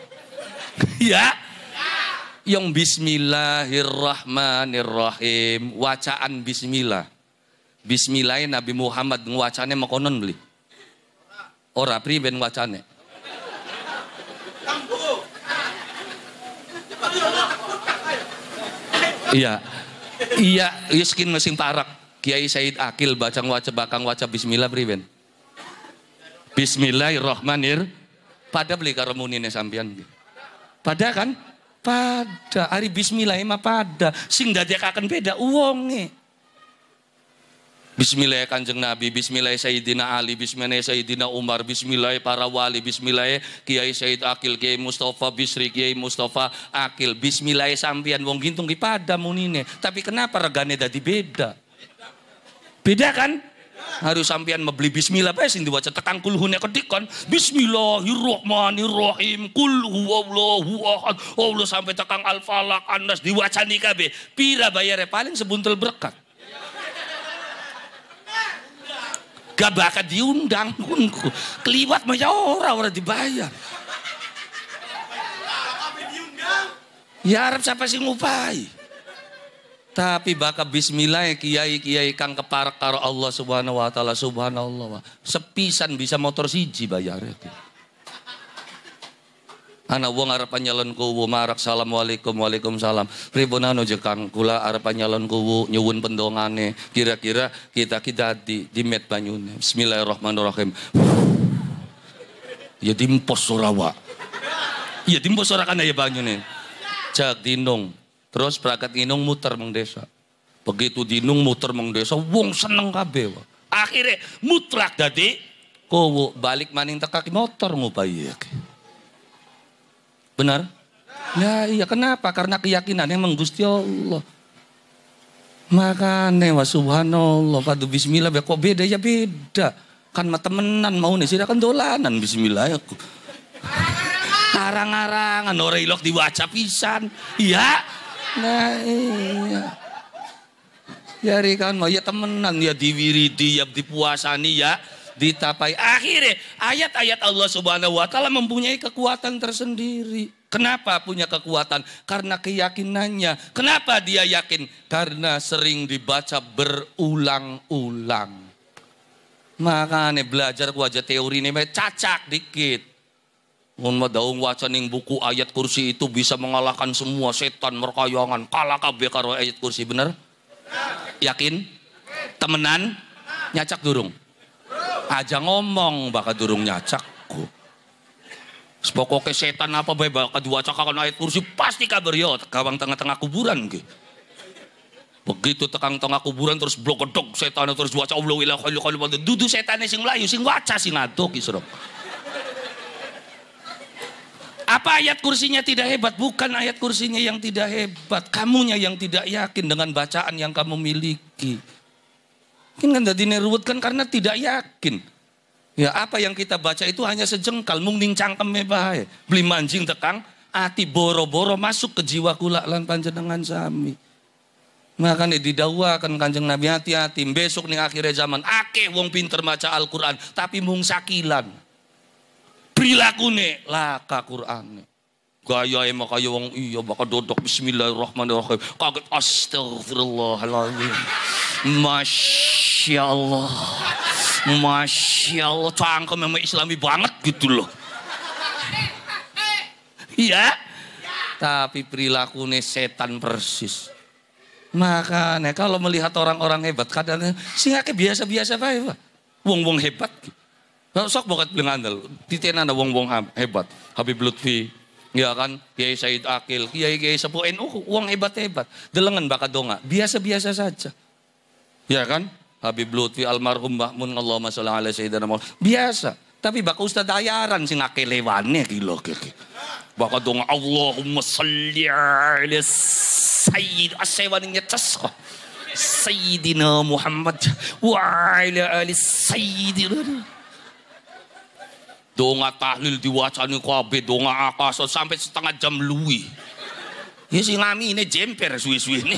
Iya. Yang bismillahirrahmanirrahim. Wacaan bismillah. Bismillahin Nabi Muhammad ngwacane makonon beli. Ora ben wacane. Iya. Iya, yuskin iya mesin parak. Kiai Said Akil bacang waca bakang waca bismillah priben. Bismillahirrahmanirrahim. Pada beli karo munine sampean. Pada kan? pada hari bismillah mah pada sing akan beda nih. Bismillah kanjeng Nabi, Bismillah Sayyidina Ali, Bismillah Sayyidina Umar, Bismillah para wali, Bismillah Kiai Sayyid Akil, Kiai Mustafa Bisri, Kiai Mustafa Akil, Bismillah sampian wong gintung ki pada munine. Tapi kenapa regane dadi beda? Beda kan? harus sampean membeli bismillah apa sing diwaca tekan kul hune kedikon bismillahirrahmanirrahim kul huwallahu ahad Allah sampai tekan al falak anas diwacani kabeh pira bayare paling sebuntel berkat gak bakal diundang kunku keliwat maya ora ora dibayar ya Arab siapa sih ngupai tapi baka bismillah kiai-kiai ya, kang keparek karo Allah Subhanahu wa taala subhanallah. Sepisan bisa motor siji bayar itu. Ana wong arep nyalon kuwu marak salam assalamualaikum waalaikumsalam. Pripun anu jekang kula arep nyalon kuwu nyuwun pendongane. Kira-kira kita kita di di met banyune. Bismillahirrahmanirrahim. ya dimpos ora wa. Ya dimpos ora kan ya banyune. Jak dinung Terus berangkat nginung muter meng desa. Begitu dinung muter meng desa, wong seneng kabeh. Akhirnya mutlak dadi kowo balik maning teka motor ngubayi. Ya, Benar? Ya iya kenapa? Karena keyakinan yang menggusti Allah. Maka wa subhanallah padu bismillah kok beda ya beda. Kan ma temenan mau nih sira kan dolanan bismillah ya. Arang-arangan ora ilok diwaca pisan. Iya, Nah iya. Jadi ya, kan ya temenan ya diwiridi ya dipuasani ya ditapai. Akhirnya ayat-ayat Allah Subhanahu wa taala mempunyai kekuatan tersendiri. Kenapa punya kekuatan? Karena keyakinannya. Kenapa dia yakin? Karena sering dibaca berulang-ulang. Makanya belajar gua aja teori ini cacak dikit. Mun madaung waca ning buku ayat kursi itu bisa mengalahkan semua setan merkayangan. Kalah kabeh karo ayat kursi, bener? Yakin? Temenan? Nyacak durung? Aja ngomong bakal durung nyacak. Sepokoknya setan apa bae bakal diwaca cakakan ayat kursi pasti kabar yo kawang tengah-tengah kuburan ge. Begitu tekang tengah kuburan terus blok gedok setan terus waca Allahu ila khairu khairu dudu setan sing melayu sing waca sing ngaduk ki apa ayat kursinya tidak hebat? Bukan ayat kursinya yang tidak hebat. Kamunya yang tidak yakin dengan bacaan yang kamu miliki. Mungkin kan jadi nerwut kan karena tidak yakin. Ya apa yang kita baca itu hanya sejengkal. Mungning cangkemnya bahaya. Beli manjing tekang. Ati boro-boro masuk ke jiwa kula lan panjenengan sami. Makanya didawakan kanjeng Nabi hati-hati. Besok nih akhirnya zaman. Akeh wong pinter maca Al-Quran. Tapi mung sakilan. Prilakune laka ka Qur'ane. Gaya emak kaya wong iya bakal dodok bismillahirrahmanirrahim. Kaget astagfirullahaladzim. Masya Allah. Masya Allah. Cangkem memang islami banget gitu loh. Iya. Tapi perilakunya setan persis. Makanya kalau melihat orang-orang hebat kadang singake biasa-biasa bae, Pak. Wong-wong hebat gitu. Nah, sok bokat belengandal. Titian na wong-wong hebat. Habib Lutfi, ya kan? Kiai Said Akil, Kiai Kiai en NU, oh, uang hebat-hebat. Delengan baka donga. Biasa-biasa saja. Ya kan? Habib Lutfi, almarhum Mahmun, Allahumma masalah ala Sayyidina Muhammad. Biasa. Tapi baka ustad ayaran sing akelewannya gila, kiki. Baka donga Allahumma salli ala Sayyid Asyawaningnya casko. Sayyidina Muhammad wa ala ala Sayyidina Donga tahlil diwacani kabe, donga akasot sampai setengah jam luwi. Ya sing ngami ini jemper suwi-suwi ini.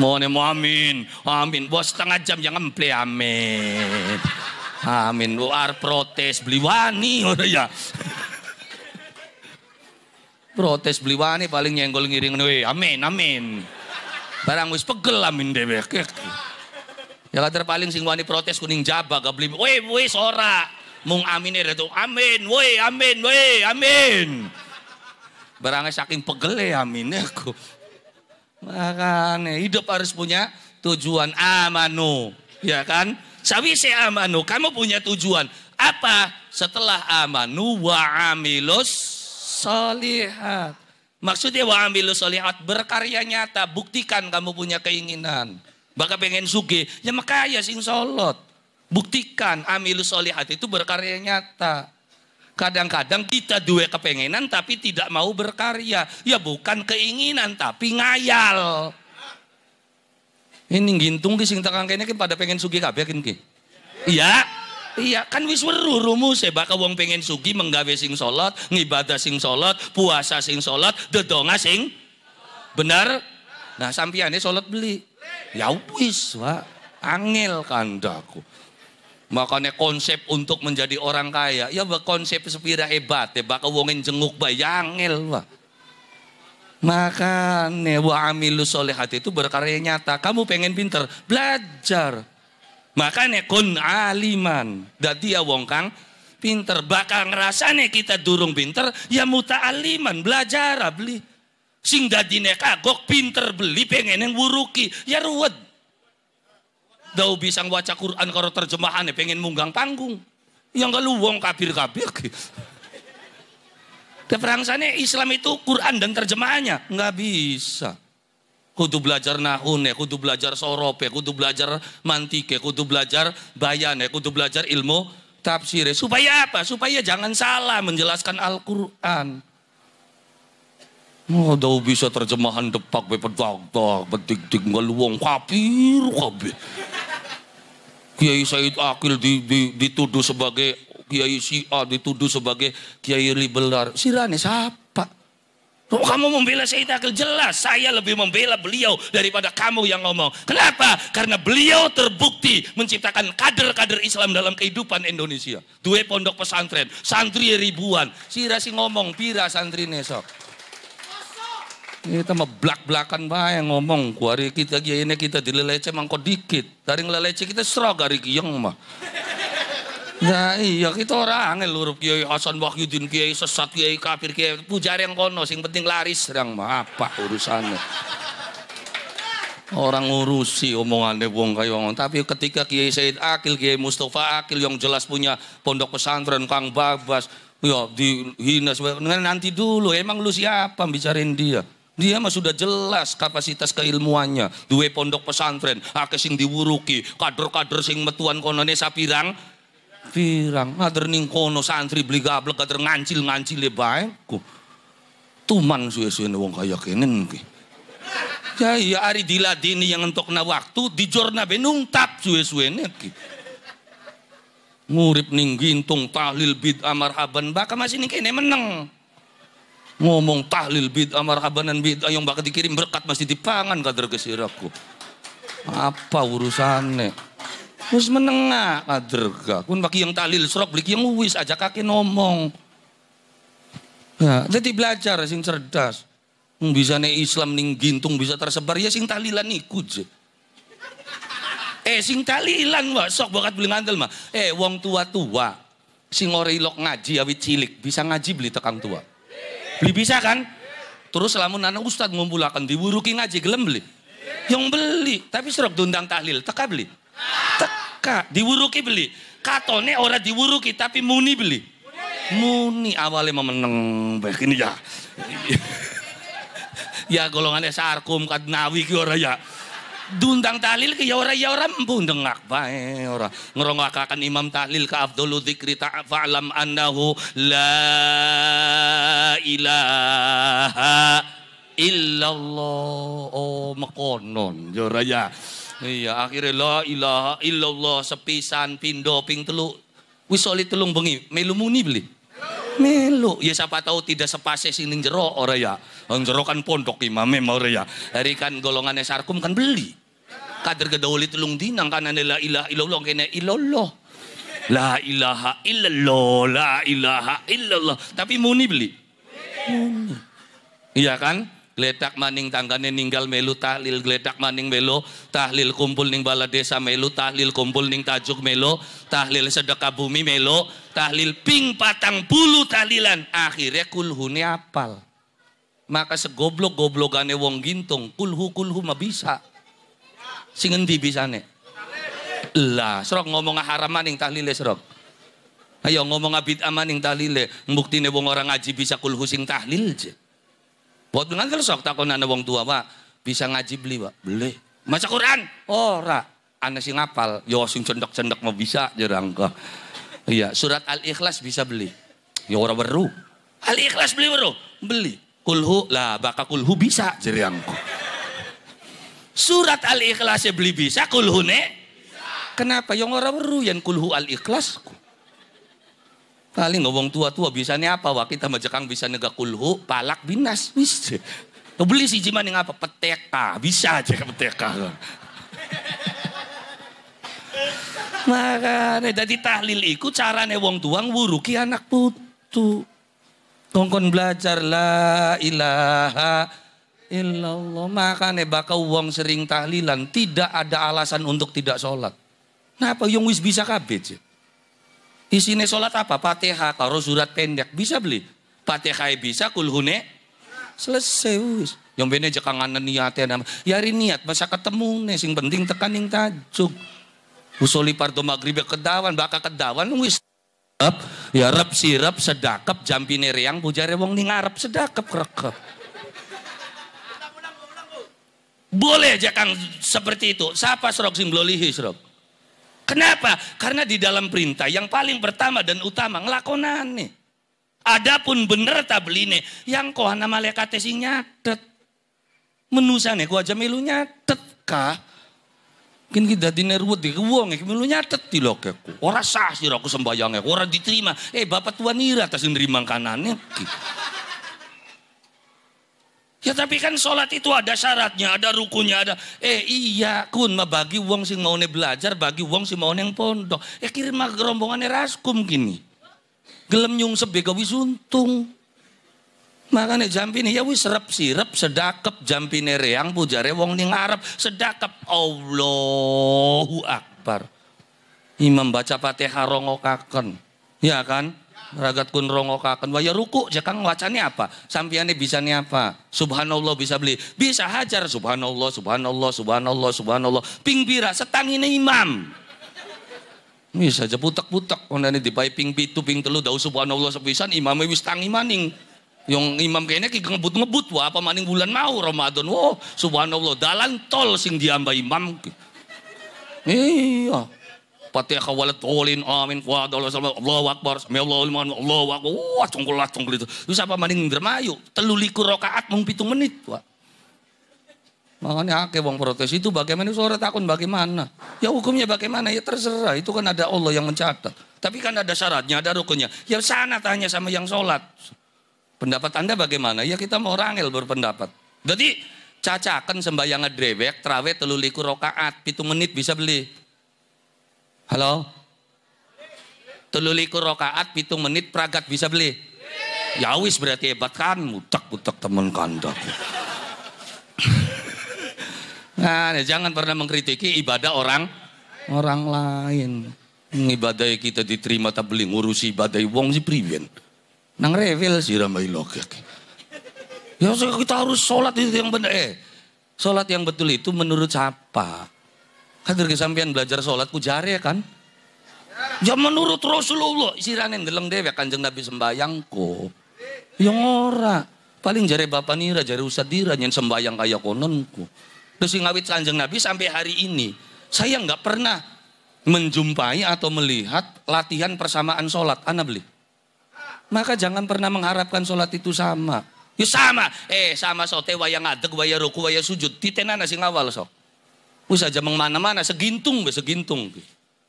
Mohon amin. Amin. Bos setengah jam yang ngemple amin. Amin. Luar protes beli wani ya. protes beli wani paling nyenggol ngiring dewe. Amin, amin. Barang wis pegel amin dewek. Ya kater paling sing wani protes kuning jaba gak beli. Weh, woi, sorak Mung amin ya tuh. Amin, woi, amin, woi, amin. Barangnya saking pegel ya aminnya aku. Makanya hidup harus punya tujuan amanu, ya kan? Sawise amanu, kamu punya tujuan. Apa? Setelah amanu wa amilus solihat. Maksudnya wa amilus solihat berkarya nyata, buktikan kamu punya keinginan. Baka pengen suge, ya makanya sing solot. Buktikan amilus solihat itu berkarya nyata. Kadang-kadang kita dua kepengenan tapi tidak mau berkarya. Ya bukan keinginan tapi ngayal. Ini gintung di sing tekan kene pada pengen sugi kabeh kene. ki. Iya. Iya, kan wis rumus. e bakal wong pengen sugi menggawe sing salat, ngibadah sing salat, puasa sing salat, dedonga sing Benar? Nah, sampiannya e salat beli. Ya wis, Wak. Angel kandaku. Makanya konsep untuk menjadi orang kaya, ya konsep sepira hebat, ya bakal wongin jenguk bayangil, ya wah. Makanya wa amilu hati itu berkarya nyata. Kamu pengen pinter, belajar. Makanya kun aliman. Dadi ya wong kang pinter. Bakal ngerasa ngerasane kita durung pinter, ya muta aliman, belajar, beli. Sing dadi kagok pinter beli pengen yang buruki ya ruwet. Dau bisa ngwaca Quran karo terjemahan ya pengen munggang panggung. Yang kalau wong kabir-kabir. sana Islam itu Quran dan terjemahannya nggak bisa. Kudu belajar nahun ya, kudu belajar Sorope, ya, kudu belajar mantike, ya, kudu belajar bayan ya, kudu belajar ilmu tafsir ya. Supaya apa? Supaya jangan salah menjelaskan Al-Quran. Oh, tahu bisa terjemahan depak bepetak tak betik tik ngeluang kapir kapir. Kiai Said Akil di, di, dituduh sebagai Kiai A dituduh sebagai Kiai Libelar. Sirane siapa? Oh, kamu membela Said Akil jelas. Saya lebih membela beliau daripada kamu yang ngomong. Kenapa? Karena beliau terbukti menciptakan kader-kader Islam dalam kehidupan Indonesia. Dua pondok pesantren, santri ribuan. Sirasi ngomong, pira santri nesok. Ini Kita mah belak-belakan bae ngomong. Kuari kita ini kita dilelece mangko dikit. Dari ngelelece kita serah gari kiyong mah. Ya iya kita orang lurup kiai Hasan Wahyudin kiai sesat kiai kafir kiai pujar yang kono sing penting laris serang mah apa urusannya. Orang ngurusi omongannya wong kaya wong. Tapi ketika Kiai Said Akil, Kiai Mustafa Akil yang jelas punya pondok pesantren Kang Babas, ya dihina nanti dulu emang lu siapa bicarain dia? Dia mah sudah jelas kapasitas keilmuannya. Dua pondok pesantren, akeh sing diwuruki, kader-kader sing metuan konone sapirang. Pirang, ngader ning kono santri beli gablek, kader ngancil-ngancil baengku. Tuman suwe-suwe wong kaya kene ki. Ya iya ari diladini yang entokna waktu benung tap suwe suwe Ngurip ning gintung tahlil bid'ah marhaban bakal masih ning kene meneng. Ngomong tahlil bid bid'ah marhabanan bid yang bakal dikirim berkat masih dipangan kader kesiraku. Apa urusannya? Terus menengah kader gak pun bagi yang tahlil serok beli yang wis aja kaki ngomong. Nah, jadi belajar sing cerdas. Bisa nih Islam ning gintung bisa tersebar ya sing tahlilan ikut je. Eh sing tahlilan wak sok bakat beli ngandel mah. Eh wong tua-tua sing ora ilok ngaji awit cilik bisa ngaji beli tekang tua. Beli bisa kan? Terus lamun anak ustad ngumpulakan diburuki ngaji gelem beli. Yang beli, tapi serok dundang tahlil, teka beli. Teka, diwuruki beli. Katone ora diwuruki tapi muni beli. Muni awalnya memeneng baik ini ya. ya golongan sarkum kadnawi nawi ora ya dundang tahlil ke yaura yaura dengak bae ora ngerongakakan imam tahlil ke Abdul Dzikri ta'falam annahu la ilaha illallah oh mekonon ya, ya. iya akhirnya la ilaha illallah sepisan pindo ping telu wis solid telung bengi melu muni beli melu ya siapa tahu tidak sepase sining jero ora ya jero kan pondok imam ora ya hari kan golongannya sarkum kan beli Kader gadawali lung dinang kanan ilah ilaha illallah kena ilallah. La ilaha illallah, la ilaha illallah. Tapi muni beli. Muni. Iya kan? Gledak maning tanggane ninggal melu tahlil, gledak maning melu tahlil kumpul ning bala desa melu tahlil kumpul ning tajuk melu, tahlil sedekah bumi melu, tahlil ping patang bulu tahlilan. Akhirnya kulhuni apal maka segoblok goblokane wong gintung kulhu kulhu mabisa bisa Sing endi bisane? Lah, srok ngomong haram maning tahlile srok. Ayo ngomong abid amaning tahlile, mbuktine wong orang ngaji bisa kulhu sing tahlil je. Buat dengan sok takonane wong tua, Pak, bisa ngaji beli, Pak. Beli. Maca Quran? Ora. Oh, Ana sing ngapal, yo sing cendok-cendok mau bisa jerang kok. Iya, surat Al-Ikhlas bisa beli. Ya ora weru. Al-Ikhlas beli weru? Beli. Kulhu lah, baka kulhu bisa jerang kok. Surat Al-Ikhlas beli bisa kulhune. Kenapa? Yang orang yang kulhu al-ikhlas. Paling ngomong tua-tua bisa nih apa? Wah kita majekang bisa negak kulhu, palak binas bisa. Beli si jiman yang apa? Peteka bisa aja peteka. Makanya jadi tahlil iku carane wong tuang wuruki anak putu. tongkon belajar la ilaha illallah. Makanya bakal uang sering tahlilan. Tidak ada alasan untuk tidak sholat. Kenapa yang wis bisa kabeh? Isinya sholat apa? Fatihah, karo surat pendek. Bisa beli. Fatihah bisa, kulhune. Selesai wis. Yang bener aja kangen niatnya. Ya, Yari niat, masa ketemu nih. Sing penting tekan yang tajuk. Usoli pardo maghrib kedawan, bakal kedawan wis ya rep sirep sedakep Jampi reang bujare wong ning ngarep sedakep krekep. Boleh aja Kang seperti itu. Siapa serok simbolihi serok? Kenapa? Karena di dalam perintah yang paling pertama dan utama ngelakonan nih. Adapun bener tabline yang kohana malaikat sing nyatet. Menusane ku aja melu nyatet kah? Mungkin kita dine di wong iki melunya teti di keku. Orasah sih sira aku sembayangnya. Orang diterima. Eh Bapak tuanira tak tas nerima nih. Ya tapi kan sholat itu ada syaratnya, ada rukunya, ada. Eh iya kun, ma bagi uang sing mau belajar, bagi uang sing mau yang pondok. Ya kirim mah rombongannya raskum gini. Gelem nyung sebega wis untung. Makanya ini, ya wis serap sirep sedakep jampine reang pujare wong ning Arab sedakep Allahu Akbar. Imam baca patih harongokakan, Ya kan? ragat kun rongokakan waya ruku jakang wacanya apa sampiannya bisanya apa subhanallah bisa beli bisa hajar subhanallah subhanallah subhanallah subhanallah ping bira setangine imam bisa aja putak-putak ini dipai ping pitu ping telu dau subhanallah sepisan imamnya wis tangi maning yang imam kayaknya ki ngebut-ngebut wah apa maning bulan mau Ramadan oh subhanallah dalan tol sing diambil imam iya Fatihah walad ulin amin wa Allahu akbar sami Allahu liman Allahu akbar. Wah cungkul lah cungkul itu. Lu siapa maning dermayu? Telu likur rakaat mung pitung menit, wa Makanya ake wong protes itu bagaimana suara takun bagaimana? Ya hukumnya bagaimana? Ya terserah. Itu kan ada Allah yang mencatat. Tapi kan ada syaratnya, ada rukunnya. Ya sana tanya sama yang sholat. Pendapat anda bagaimana? Ya kita mau rangel berpendapat. Jadi cacakan sembahyang drewek, trawe teluliku rokaat, pitung menit bisa beli. Halo? Teluliku rokaat pitung menit pragat bisa beli. Ya wis berarti hebat kan, mutak-mutak temen kandak. Nah, jangan pernah mengkritiki ibadah orang orang lain. Ibadah kita diterima tak beli ngurusi ibadah wong si priwen. Nang revel si ramai logik Ya kita harus sholat itu yang benar. Eh, sholat yang betul itu menurut siapa? Kan dari sampean belajar sholat ku ya kan. Ya menurut Rasulullah siranen deh, dhewe Kanjeng Nabi sembayangku. Ya ora. Paling jari bapak nira jare usah dira nyen sembayang kaya kononku. Terus ngawit Kanjeng Nabi sampai hari ini saya nggak pernah menjumpai atau melihat latihan persamaan sholat. Anda beli. Maka jangan pernah mengharapkan sholat itu sama. Ya sama. Eh sama sote wayang ngadeg, wayang ruku, wayang sujud. Titenana sing awal sok. Wis aja mana-mana segintung be segintung.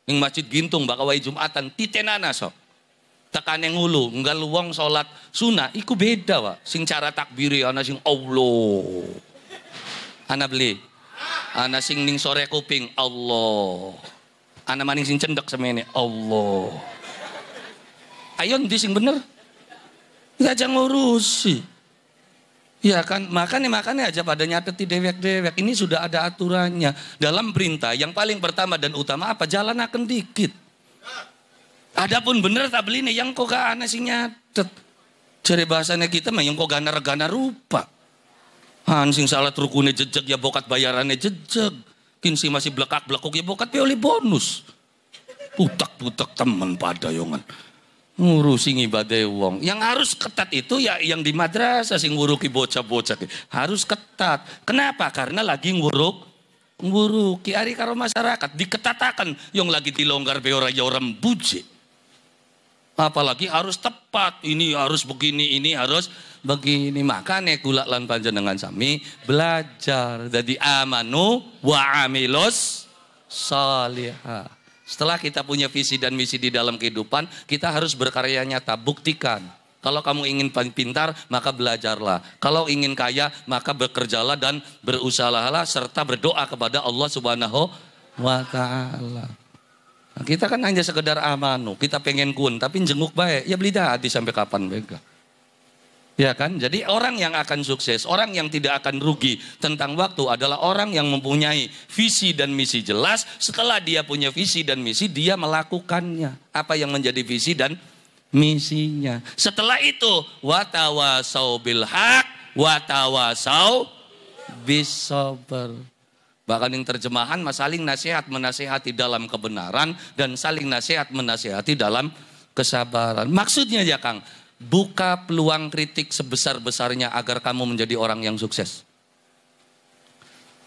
Ning masjid gintung bakal wae Jumatan titenana sok. Tekan yang ngulu, enggak luang sholat sunnah, iku beda wa. Sing cara takbiri, ana sing Allah. Ana beli. Ana sing ning sore kuping, Allah. Ana maning sing cendek semene, Allah. Ayo ndi sing bener? Enggak jangan ngurusi. Ya kan, makanya makanya aja padanya nyateti dewek-dewek. Ini sudah ada aturannya. Dalam perintah yang paling pertama dan utama apa? Jalan akan dikit. Adapun bener tak beli nih yang kok gak aneh sih nyatet. Cari bahasanya kita mah yang kok ganar ganar rupa. Hansing salah rukunnya jejak ya bokat bayarannya jejak Kinsi masih belakak belakok ya bokat pilih bonus. Putak-putak teman pada yongan ngurusi ngibadai wong. Yang harus ketat itu ya yang di madrasah sing nguruki bocah-bocah. Harus ketat. Kenapa? Karena lagi nguruk nguruki hari karo masyarakat diketatakan yang lagi dilonggar ora ya buji apalagi harus tepat ini harus begini ini harus begini makanya gula lan panjenengan sami belajar jadi amanu wa amilos salihah setelah kita punya visi dan misi di dalam kehidupan, kita harus berkarya nyata, buktikan. Kalau kamu ingin pintar, maka belajarlah. Kalau ingin kaya, maka bekerjalah dan berusahalah serta berdoa kepada Allah Subhanahu wa taala. Nah, kita kan hanya sekedar amanu, kita pengen kun, tapi jenguk baik. Ya beli dah hati sampai kapan baik. Ya kan? Jadi orang yang akan sukses, orang yang tidak akan rugi tentang waktu adalah orang yang mempunyai visi dan misi jelas. Setelah dia punya visi dan misi, dia melakukannya. Apa yang menjadi visi dan misinya. Setelah itu, watawasau bilhak, watawasau bisober. Bahkan yang terjemahan mas saling nasihat menasehati dalam kebenaran dan saling nasihat menasehati dalam kesabaran. Maksudnya ya Kang, buka peluang kritik sebesar-besarnya agar kamu menjadi orang yang sukses.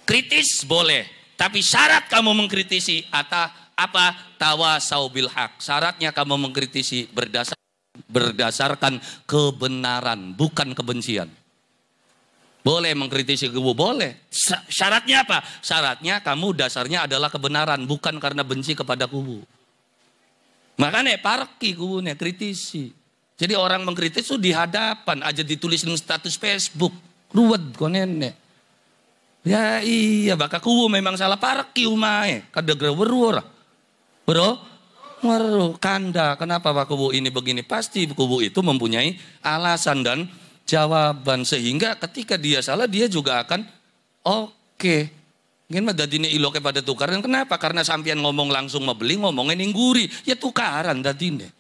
Kritis boleh, tapi syarat kamu mengkritisi atau apa tawa saubil hak. Syaratnya kamu mengkritisi berdasar, berdasarkan kebenaran, bukan kebencian. Boleh mengkritisi kubu, boleh. Syaratnya apa? Syaratnya kamu dasarnya adalah kebenaran, bukan karena benci kepada kubu. Makanya parki kubunya, kritisi. Jadi orang mengkritik itu di hadapan aja ditulis di status Facebook. Ruwet kok nenek. Ya iya bakal kuwu memang salah parah kiu mae. Kada weru Bro, waru kanda. Kenapa Pak Kubu ini begini? Pasti Kubu itu mempunyai alasan dan jawaban sehingga ketika dia salah dia juga akan oke. Okay. Mungkin mah dadine iloke pada tukaran. Kenapa? Karena sampean ngomong langsung membeli, ngomongin ningguri. Ya tukaran dadine.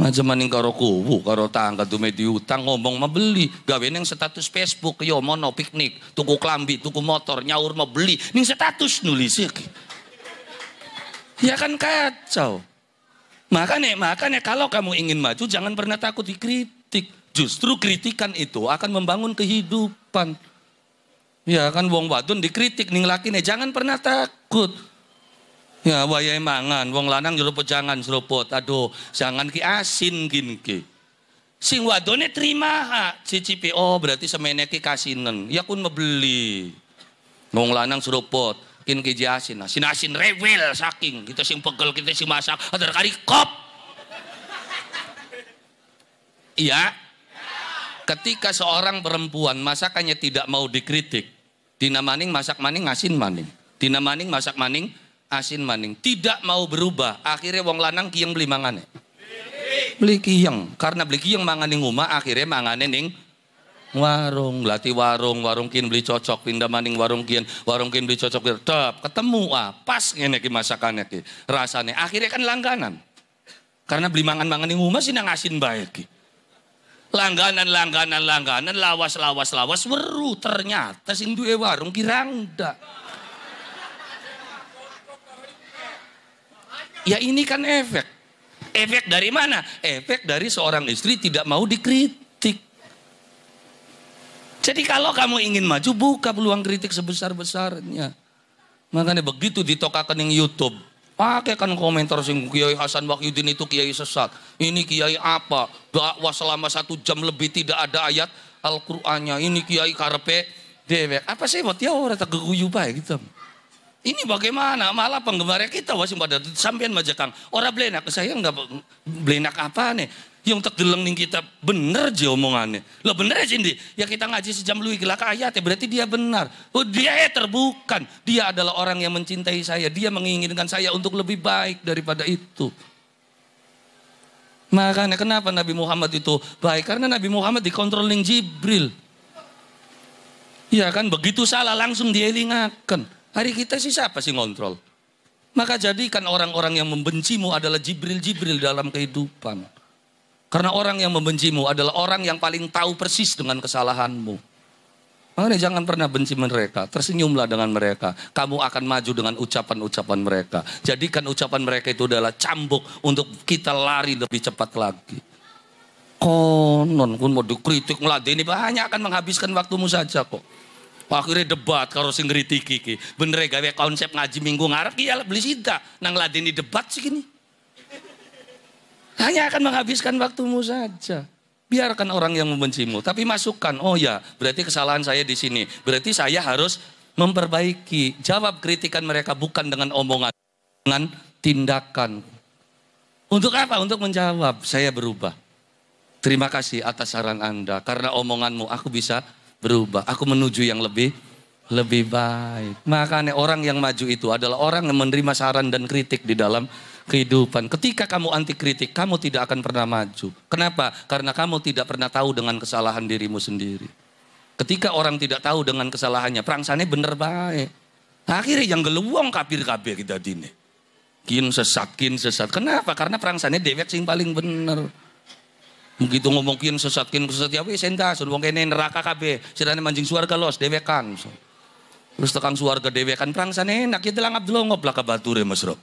Aja yang karo kubu, karo tangga tuh medi ngomong mau beli. Gawe neng status Facebook, yo ya mono piknik, tuku klambi, tuku motor, nyaur mau beli. Neng status nulis ya. Ya kan kacau. Makanya, makanya kalau kamu ingin maju jangan pernah takut dikritik. Justru kritikan itu akan membangun kehidupan. Ya kan wong wadon dikritik ning nih, jangan pernah takut. Ya wayahe mangan, wong lanang jeruput ya jangan seruput. Aduh, jangan ki asin kin ki. Sing wadone terima ha, cicipi oh berarti semene ki kasinen. Ya kun mebeli. Wong lanang seruput, kin ki asin. Asin nah, asin rewel saking kita sing pegel kita sing masak, ada kali kop. Iya. Ketika seorang perempuan masakannya tidak mau dikritik, maning masak maning asin maning. maning masak maning asin maning tidak mau berubah akhirnya wong lanang kiyang beli mangane beli kiyang karena beli kiyang mangane nguma akhirnya mangane ning warung lati warung warung kin beli cocok pindah maning warung kin warung kin beli cocok tetap ketemu ah pas ngene ki masakannya ki rasane akhirnya kan langganan karena beli mangan mangan ning nguma sih nang asin baik ki langganan langganan langganan lawas lawas lawas weru ternyata sing duwe warung kirang ndak Ya ini kan efek. Efek dari mana? Efek dari seorang istri tidak mau dikritik. Jadi kalau kamu ingin maju, buka peluang kritik sebesar-besarnya. Makanya begitu ditokakan yang YouTube, pakai kan komentar sing Kiai Hasan Wahyudin itu Kiai sesat. Ini Kiai apa? Dakwah selama satu jam lebih tidak ada ayat Al-Qur'annya. Ini Kiai Karpe dewek. Apa sih buat ya orang tak baik gitu. Ini bagaimana? Malah penggemarnya kita wasim pada sampean majakang. Orang belenak saya nggak belenak apa nih? Yang tak deleng kita bener je omongannya. lo bener ya Cindy. Ya kita ngaji sejam luwi gelak ayat ya berarti dia benar. Oh dia ya terbukan. Dia adalah orang yang mencintai saya. Dia menginginkan saya untuk lebih baik daripada itu. Makanya kenapa Nabi Muhammad itu baik? Karena Nabi Muhammad dikontrolin Jibril. Ya kan begitu salah langsung dielingakan. Hari kita sih siapa sih ngontrol? Maka jadikan orang-orang yang membencimu adalah Jibril-Jibril dalam kehidupan. Karena orang yang membencimu adalah orang yang paling tahu persis dengan kesalahanmu. Makanya jangan pernah benci mereka, tersenyumlah dengan mereka. Kamu akan maju dengan ucapan-ucapan mereka. Jadikan ucapan mereka itu adalah cambuk untuk kita lari lebih cepat lagi. Konon pun mau dikritik ini banyak akan menghabiskan waktumu saja kok akhirnya debat karo sing ngeritik iki. Bener ya, gawe konsep ngaji minggu ngarep iki iya beli sida nang di debat sih gini. Hanya akan menghabiskan waktumu saja. Biarkan orang yang membencimu, tapi masukkan. Oh ya, berarti kesalahan saya di sini. Berarti saya harus memperbaiki. Jawab kritikan mereka bukan dengan omongan, dengan tindakan. Untuk apa? Untuk menjawab, saya berubah. Terima kasih atas saran Anda. Karena omonganmu aku bisa berubah. Aku menuju yang lebih lebih baik. Makanya orang yang maju itu adalah orang yang menerima saran dan kritik di dalam kehidupan. Ketika kamu anti kritik, kamu tidak akan pernah maju. Kenapa? Karena kamu tidak pernah tahu dengan kesalahan dirimu sendiri. Ketika orang tidak tahu dengan kesalahannya, perangsanya benar baik. Akhirnya yang geluwong kapir kabir kita dini. Kin sesat, kin sesat. Kenapa? Karena perangsanya dewek sing paling benar. Begitu ngomongin sesatkin sesat ya wis entah sudah wong kene neraka kabe, sirane mancing suarga los dewekan. Terus tekan suarga dewekan sana enak ya abdul dulu lah kabatur ya Mas Rok.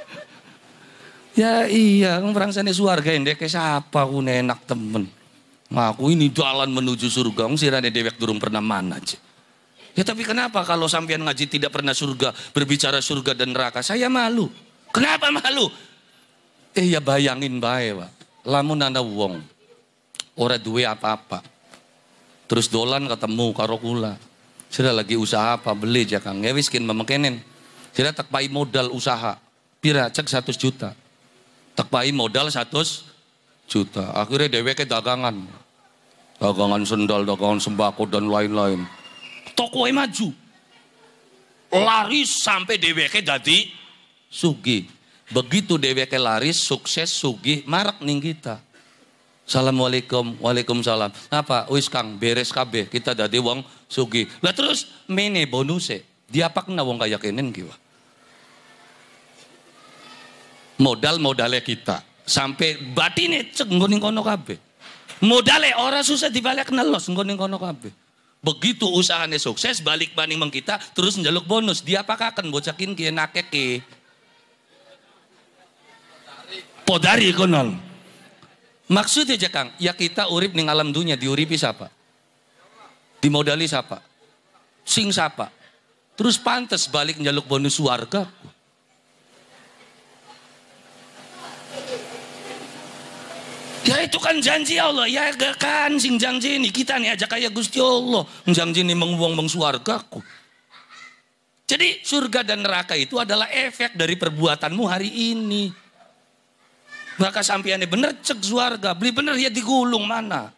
ya iya, prangsane suarga dek siapa ku enak temen. Nah, aku ini jalan menuju surga, wong sirane dewek durung pernah mana aja. Ya tapi kenapa kalau sampean ngaji tidak pernah surga, berbicara surga dan neraka? Saya malu. Kenapa malu? Iya ya bayangin bae, Pak. Lamun anda wong ora duwe apa-apa. Terus dolan ketemu karo kula. Sira lagi usaha apa beli aja Kang. Ya wis kin memekenen. Sira tekpai modal usaha. Pira cek 100 juta. Tekpai modal 100 juta. Akhirnya dheweke dagangan. Dagangan sendal, dagangan sembako dan lain-lain. Toko e maju. Laris sampai dheweke dadi sugi. Begitu dheweke laris, sukses, sugih, marak ning kita. Assalamualaikum, waalaikumsalam. Apa? Wis Kang, beres kb Kita dadi wong sugih. Lah terus mene bonuse. dia kena wong kayak kenen kiwa? Modal-modalnya kita. Sampai batinnya cek ngoning kono kabeh. Modalnya orang susah dibalik kenal los ngoning kono kabeh. Begitu usahanya sukses, balik baning kita terus njaluk bonus. dia akan bocakin kaya nakeke? Kaya podari konon. Maksudnya aja Kang, ya kita urip nih alam dunia diuripi siapa? Dimodali siapa? Sing siapa? Terus pantas balik nyaluk bonus warga. Ya itu kan janji Allah. Ya kan sing janji ini kita nih aja kayak Gusti Allah. Janji ini menguang meng ku. Jadi surga dan neraka itu adalah efek dari perbuatanmu hari ini. Bakal sampiannya bener cek suarga. Beli bener ya digulung mana.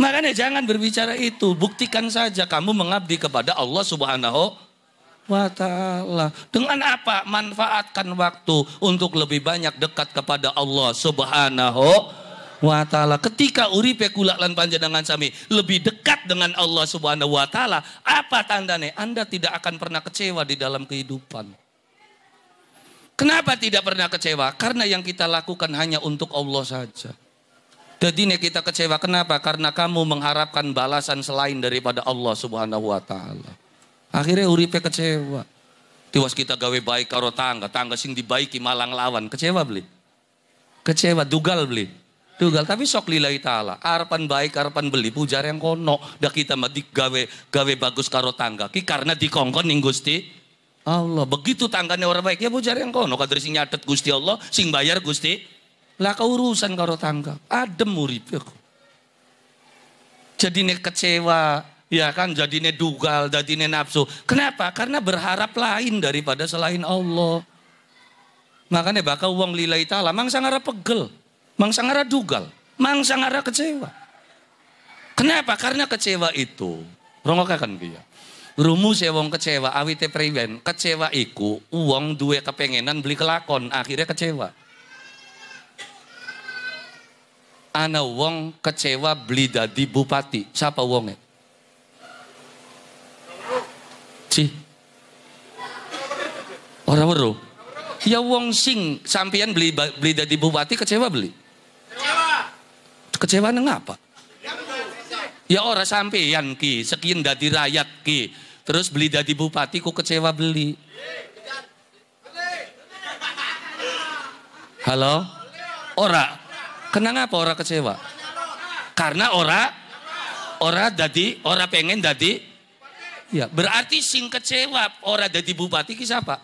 Makanya jangan berbicara itu. Buktikan saja kamu mengabdi kepada Allah subhanahu wa ta'ala. Dengan apa? Manfaatkan waktu untuk lebih banyak dekat kepada Allah subhanahu wa ta'ala. Ketika uripe kula lan dengan sami lebih dekat dengan Allah subhanahu wa ta'ala. Apa tandanya? Anda tidak akan pernah kecewa di dalam kehidupan. Kenapa tidak pernah kecewa? Karena yang kita lakukan hanya untuk Allah saja. Jadi ini kita kecewa kenapa? Karena kamu mengharapkan balasan selain daripada Allah Subhanahu wa taala. Akhirnya uripe kecewa. Tiwas kita gawe baik karo tangga, tangga sing dibaiki malang lawan, kecewa beli. Kecewa dugal beli. Dugal tapi sok lila taala. Harapan baik, harapan beli pujar yang kono. Dah kita mati gawe gawe bagus karo tangga ki karena dikongkon ning Gusti Allah. Begitu tangganya orang baik, ya bujar yang kono. Kadri sing nyatet Gusti Allah, sing bayar Gusti. Lah kau urusan karo tangga. Adem urip Jadi ya, Jadine kecewa, ya kan jadi jadine dugal, jadi jadine nafsu. Kenapa? Karena berharap lain daripada selain Allah. Makanya bakal uang lilai ta'ala, mang sangara pegel, mang sangara dugal, mang sangara kecewa. Kenapa? Karena kecewa itu. Rongokakan dia. Rumus ya wong kecewa, awite priben. Kecewa iku uang duwe kepengenan beli kelakon, akhirnya kecewa. Ana wong kecewa beli dadi bupati. Siapa wonge? Cih. Orang baru. Ya wong sing sampian beli beli dadi bupati kecewa beli. Kecewa. Kecewa neng apa? Ya ora sampeyan ki, sekian dadi rakyat ki Terus beli jadi bupati, kok kecewa beli. Halo? Ora. Kenang apa ora kecewa? Karena ora ora dadi, ora pengen dadi. Ya, berarti sing kecewa ora dadi bupati ki siapa?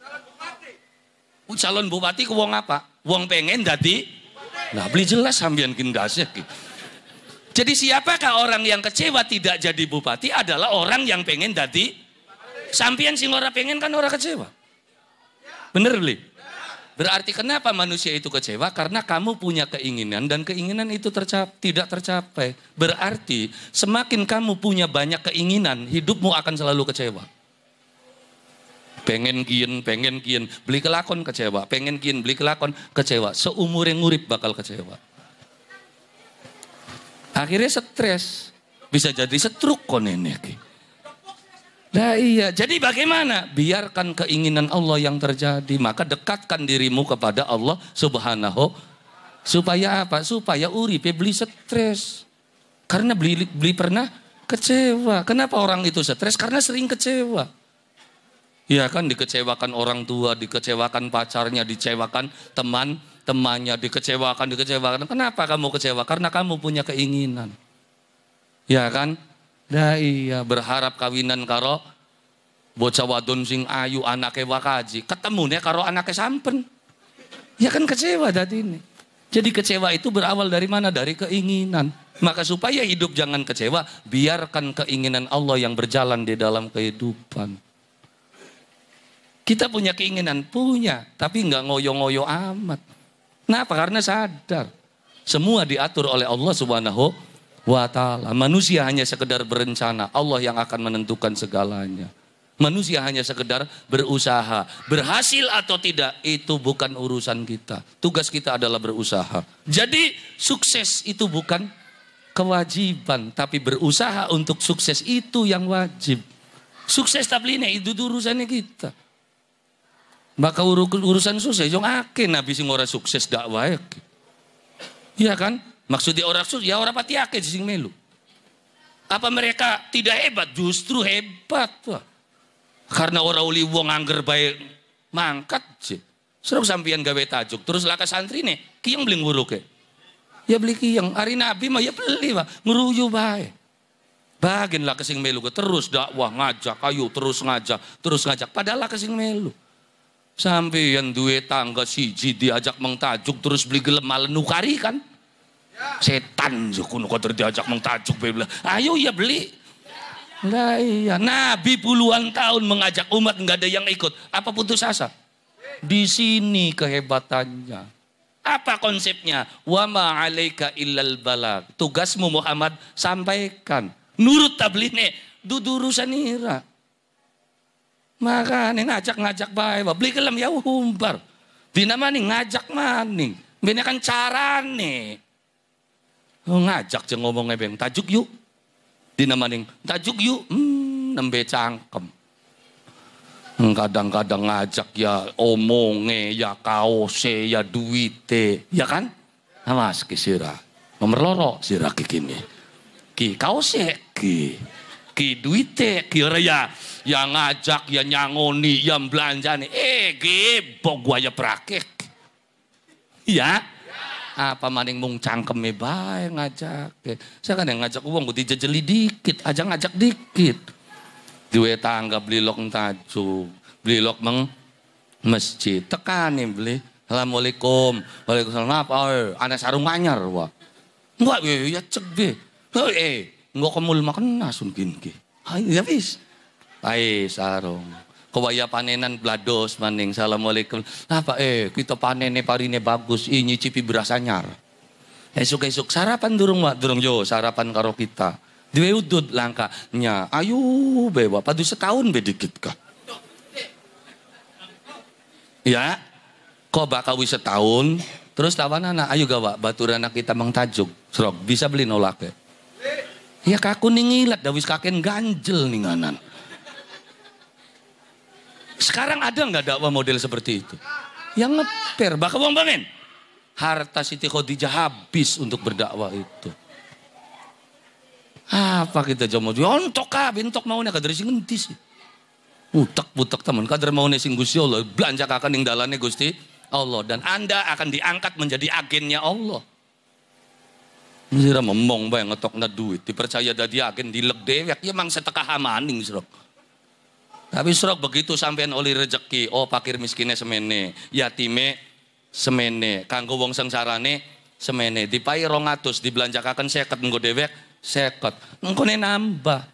Calon bupati. Uh, bupati wong apa? Wong pengen dadi. Nah, beli jelas sambian gendasnya ki. Jadi siapakah orang yang kecewa tidak jadi bupati adalah orang yang pengen jadi sampian sing ora pengen kan orang kecewa. Bener beli? Berarti kenapa manusia itu kecewa? Karena kamu punya keinginan dan keinginan itu tercap, tidak tercapai. Berarti semakin kamu punya banyak keinginan, hidupmu akan selalu kecewa. Pengen kian, pengen kian, beli kelakon kecewa. Pengen kian, beli kelakon kecewa. Seumur yang ngurip bakal kecewa. Akhirnya stres. Bisa jadi setruk kok nenek. Nah iya, jadi bagaimana? Biarkan keinginan Allah yang terjadi. Maka dekatkan dirimu kepada Allah subhanahu. Supaya apa? Supaya Uri beli stres. Karena beli, beli pernah kecewa. Kenapa orang itu stres? Karena sering kecewa. Ya kan dikecewakan orang tua, dikecewakan pacarnya, dikecewakan teman temannya dikecewakan, dikecewakan. Kenapa kamu kecewa? Karena kamu punya keinginan. Ya kan? Nah iya, berharap kawinan karo bocah wadon sing ayu anake wakaji. Ketemu nih karo anake sampen. Ya kan kecewa tadi ini. Jadi kecewa itu berawal dari mana? Dari keinginan. Maka supaya hidup jangan kecewa, biarkan keinginan Allah yang berjalan di dalam kehidupan. Kita punya keinginan, punya, tapi nggak ngoyo-ngoyo amat. Kenapa? Karena sadar. Semua diatur oleh Allah Subhanahu wa taala. Manusia hanya sekedar berencana, Allah yang akan menentukan segalanya. Manusia hanya sekedar berusaha. Berhasil atau tidak itu bukan urusan kita. Tugas kita adalah berusaha. Jadi sukses itu bukan kewajiban, tapi berusaha untuk sukses itu yang wajib. Sukses tabligh itu urusannya kita. Maka urusan sukses jong ake nabi sing ora sukses dakwah ya. Iya kan? Maksudnya orang sukses ya orang pati ake sing melu. Apa mereka tidak hebat? Justru hebat. Wah. Karena orang uli wong angger baik mangkat sih. Suruh sampean gawe tajuk. Terus laka santri nih, kiyang beli nguruke. Ya beli kiyang. Hari Nabi mah ya beli mah. Ngeruyu baik. Bagian lah kesing melu terus dakwah ngajak, ayo terus ngajak, terus ngajak. Padahal lah kesing melu. Sampai yang duit tangga siji diajak mengtajuk terus beli gelem malen nukari kan? Ya. Setan kuno kotor diajak mengtajuk Bila. Ayo ya beli. Nah, iya, Nabi puluhan tahun mengajak umat nggak ada yang ikut. Apa putus asa? Di sini kehebatannya. Apa konsepnya? Wa ma alaika illal balag. Tugasmu Muhammad sampaikan. Nurut tabligh nih. dudurusan ira. Maka ini ngajak-ngajak baik, beli kelem ya humbar. Uh, Bina maning ngajak maning. Bini kan cara nih. Ngajak kan oh, je ngomong ngebeng. tajuk yuk. Dina maning, tajuk yuk. Hmm, nembe cangkem. Kadang-kadang ngajak ya omonge, ya kaose, ya duite. Ya kan? Mas, kisira, sirah. Nomor loro sirah kikini. Ki kaose, ki. Ki duite, ki raya yang ngajak, yang nyangoni, yang nih, Eh, gebok gua ya prakek. Ya? Apa maning mung cangkeme bae ngajak. Eh, saya kan yang ngajak uang, gue dijejeli dikit, aja ngajak dikit. Duwe tangga beli lok tajuk, beli lok meng masjid. Tekanin beli. Assalamualaikum. Waalaikumsalam. Apa? Oh, eh, anak sarung anyar wah. Enggak, eh, ya cek be. Eh, enggak kemul makan nasun gini. ki. Ya wis. Ay, sarong. Kawaya panenan blados maning. Assalamualaikum. Napa eh kita panen parine bagus. ini cipi beras anyar. Esok-esok sarapan durung mak durung yo sarapan karo kita. Dua udut langka nya. Ayu bewa padu setahun bedikit ka. Ya. kau bakal wis setahun Terus lawan anak, ayo gawa, baturan anak kita mengtajuk. tajuk. bisa beli nolak ya. Ya kaku ningilat, dawis kaken ganjel ninganan. Sekarang ada nggak dakwah model seperti itu? Yang ngeter, bakal bang bangin. Harta Siti Khadijah habis untuk berdakwah itu. Apa kita jamu? Untuk kah, bintok maunya kadar sih ngenti sih. Utak butak teman kadar mau sing Gusti Allah, belanja kakan yang dalane Gusti Allah dan Anda akan diangkat menjadi agennya Allah. Sira memong ngetok na duit, dipercaya dadi agen dileg dewek, ya mang seteka hamaning sirok. Tapi surok begitu sampean oli rejeki, oh pakir miskinnya semene, yatime semene, kanggo wong sengsarane semene, di dipai rongatus, dibelanjakakan seket nggo dewek, seket. Engkone nambah.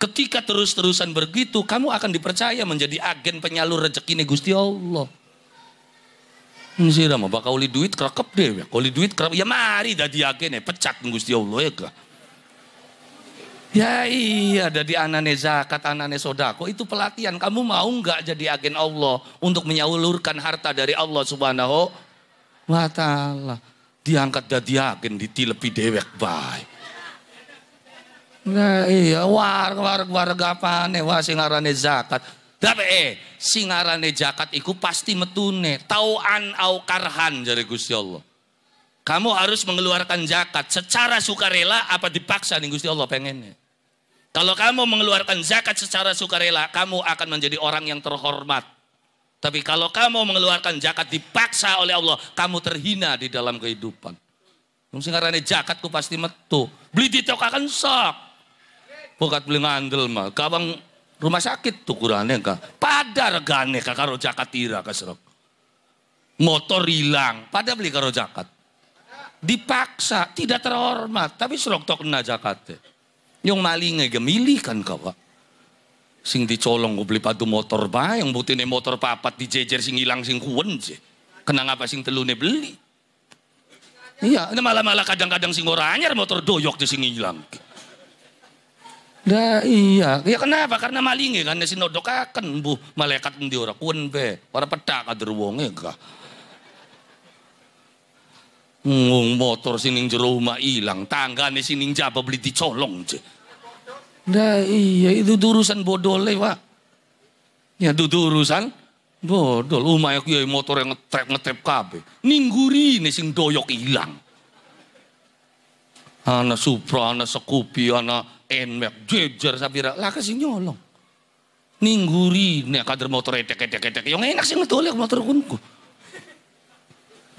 Ketika terus-terusan begitu, kamu akan dipercaya menjadi agen penyalur rejeki nih Gusti Allah. Sira mau bakal oli duit kerekep dewek, oli duit kerekep, ya mari dadi agen ya, pecat Gusti Allah ya gak. Ya iya, jadi anane zakat, anane sodako, itu pelatihan. Kamu mau nggak jadi agen Allah untuk menyalurkan harta dari Allah subhanahu wa ta'ala. Diangkat jadi agen, tilepi dewek, baik. Nah iya, war war war apane, wah singarane zakat. tapi eh, singarane zakat iku pasti metune, tauan au karhan jadi Gusti Allah. Kamu harus mengeluarkan zakat secara sukarela apa dipaksa nih Gusti Allah pengennya. Kalau kamu mengeluarkan zakat secara sukarela, kamu akan menjadi orang yang terhormat. Tapi kalau kamu mengeluarkan zakat dipaksa oleh Allah, kamu terhina di dalam kehidupan. Mungkin karena zakatku pasti metu. Beli di toko akan sok. Bukan beli ngandel mah. Kawang rumah sakit tuh kurangnya enggak. Pada regane kah zakat ira kasrok. Motor hilang, pada beli karo zakat. Dipaksa, tidak terhormat. Tapi serok tok na zakatnya. Yung malingnya gemilikan kan ka ba? Sing dicolong ko beli padu motor ba, Yung buti motor papat di jejer sing ilang sing kuwen kenapa nga ba sing telu beli. Iya, ini malah-malah kadang-kadang sing ora anyar motor doyok di sing ilang. Nah iya, ya kenapa? Karena malingi kan ya, sinodokaken bu malaikat di orang kuwan be, Para peta kader wongnya ga. Ngung motor sining rumah hilang, tangga nih sining jaba beli dicolong je. Nah iya itu urusan bodol Pak. Ya itu urusan bodol. Umay kiai motor yang ngetrep ngetrek kabe. Ningguri nih sing doyok hilang. Anak Supra, anak Sekupi, anak Nmax, jejer Sabira. Lah kasih nyolong. Ningguri nih kader motor etek etek etek. Yang enak sih ngetolek motor kunku.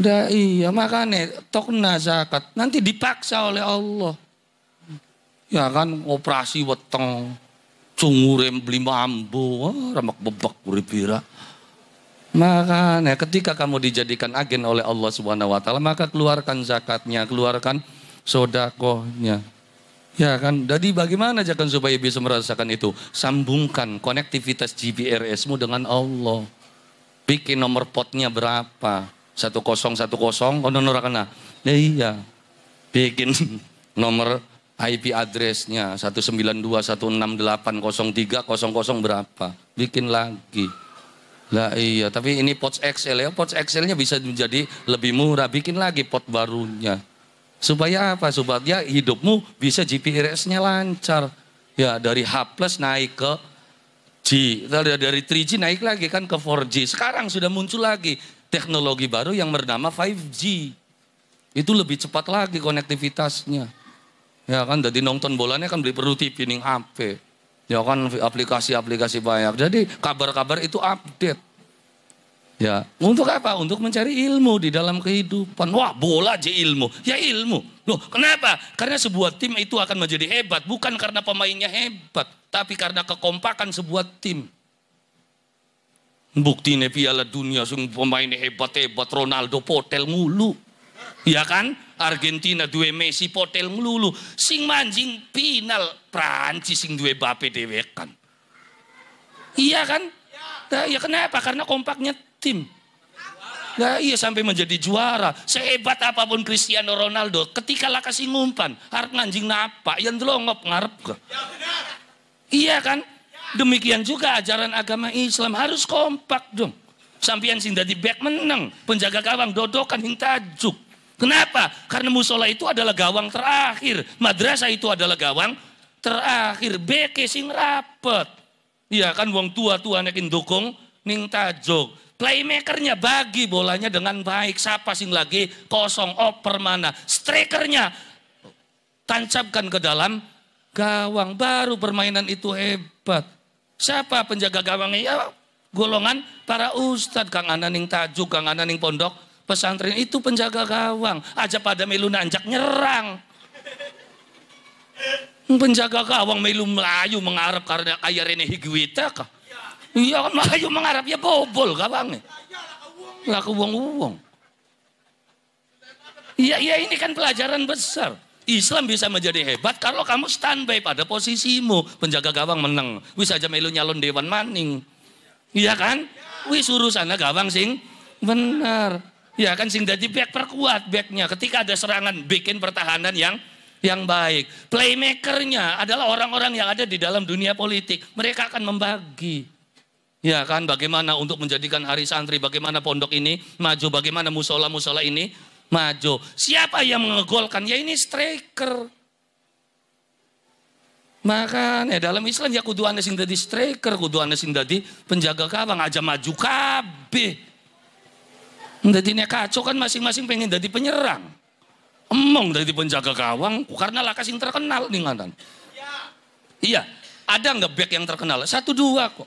Nah iya makanya tok zakat nanti dipaksa oleh Allah. Ya kan operasi weteng cungure beli mambu, oh, ramak bebek Maka Makanya nah, ketika kamu dijadikan agen oleh Allah Subhanahu wa taala, maka keluarkan zakatnya, keluarkan sodakohnya. Ya kan? Jadi bagaimana jangan supaya bisa merasakan itu? Sambungkan konektivitas GPRSmu mu dengan Allah. Bikin nomor potnya berapa? Satu 1010 kono ora kena. Ya iya. Bikin nomor IP addressnya 192.168.03.00 berapa bikin lagi lah iya tapi ini pot Excel ya pot Excelnya bisa menjadi lebih murah bikin lagi pot barunya supaya apa supaya hidupmu bisa GPS-nya lancar ya dari H plus naik ke G dari 3G naik lagi kan ke 4G sekarang sudah muncul lagi teknologi baru yang bernama 5G itu lebih cepat lagi konektivitasnya Ya kan, jadi nonton bolanya kan beli perlu TV nih HP. Ya kan aplikasi-aplikasi banyak. Jadi kabar-kabar itu update. Ya, untuk apa? Untuk mencari ilmu di dalam kehidupan. Wah, bola aja ilmu. Ya ilmu. Loh, kenapa? Karena sebuah tim itu akan menjadi hebat bukan karena pemainnya hebat, tapi karena kekompakan sebuah tim. Bukti piala dunia sung pemainnya hebat-hebat Ronaldo potel mulu. Ya kan? Argentina duwe Messi potel melulu. Sing manjing final Prancis sing duwe Bape dewekan. Iya kan? Nah, ya kenapa? Karena kompaknya tim. Nah, iya sampai menjadi juara. Sehebat apapun Cristiano Ronaldo, ketika lah kasih ngumpan, harap nganjing napa, yang ngop ngarep ke Iya kan? Demikian juga ajaran agama Islam harus kompak dong. Sampian sing dadi back menang, penjaga gawang dodokan hing tajuk. Kenapa? Karena musola itu adalah gawang terakhir. Madrasah itu adalah gawang terakhir. Beke sing rapet. Iya kan wong tua-tua nekin dukung ning tajog. Playmakernya bagi bolanya dengan baik. Siapa sing lagi kosong oper mana. Strikernya tancapkan ke dalam gawang. Baru permainan itu hebat. Siapa penjaga gawangnya? Ya golongan para ustadz. Kang Ananing Tajuk, Kang Ananing Pondok pesantren itu penjaga gawang. Aja pada melu nanjak nyerang. Penjaga gawang melu Melayu mengarap karena ayah rene higuita kah? Iya kan Melayu mengarap ya bobol gawangnya. Laku uang-uang. Iya, iya ini kan pelajaran besar. Islam bisa menjadi hebat kalau kamu standby pada posisimu. Penjaga gawang menang. Wis aja melu nyalon dewan maning. Iya kan? Wis urusannya gawang sing benar. Ya kan sing dadi back perkuat backnya. Ketika ada serangan bikin pertahanan yang yang baik. Playmakernya adalah orang-orang yang ada di dalam dunia politik. Mereka akan membagi. Ya kan bagaimana untuk menjadikan hari santri, bagaimana pondok ini maju, bagaimana musola-musola ini maju. Siapa yang mengegolkan? Ya ini striker. Makanya dalam Islam ya kudu anda sing dadi striker, kudu anda sing dadi penjaga gawang aja maju kabeh ini kacau kan masing-masing pengen jadi penyerang. Emong dari penjaga gawang karena laka yang terkenal nih nganan. Ya. Iya, ada nggak back yang terkenal? Satu dua kok.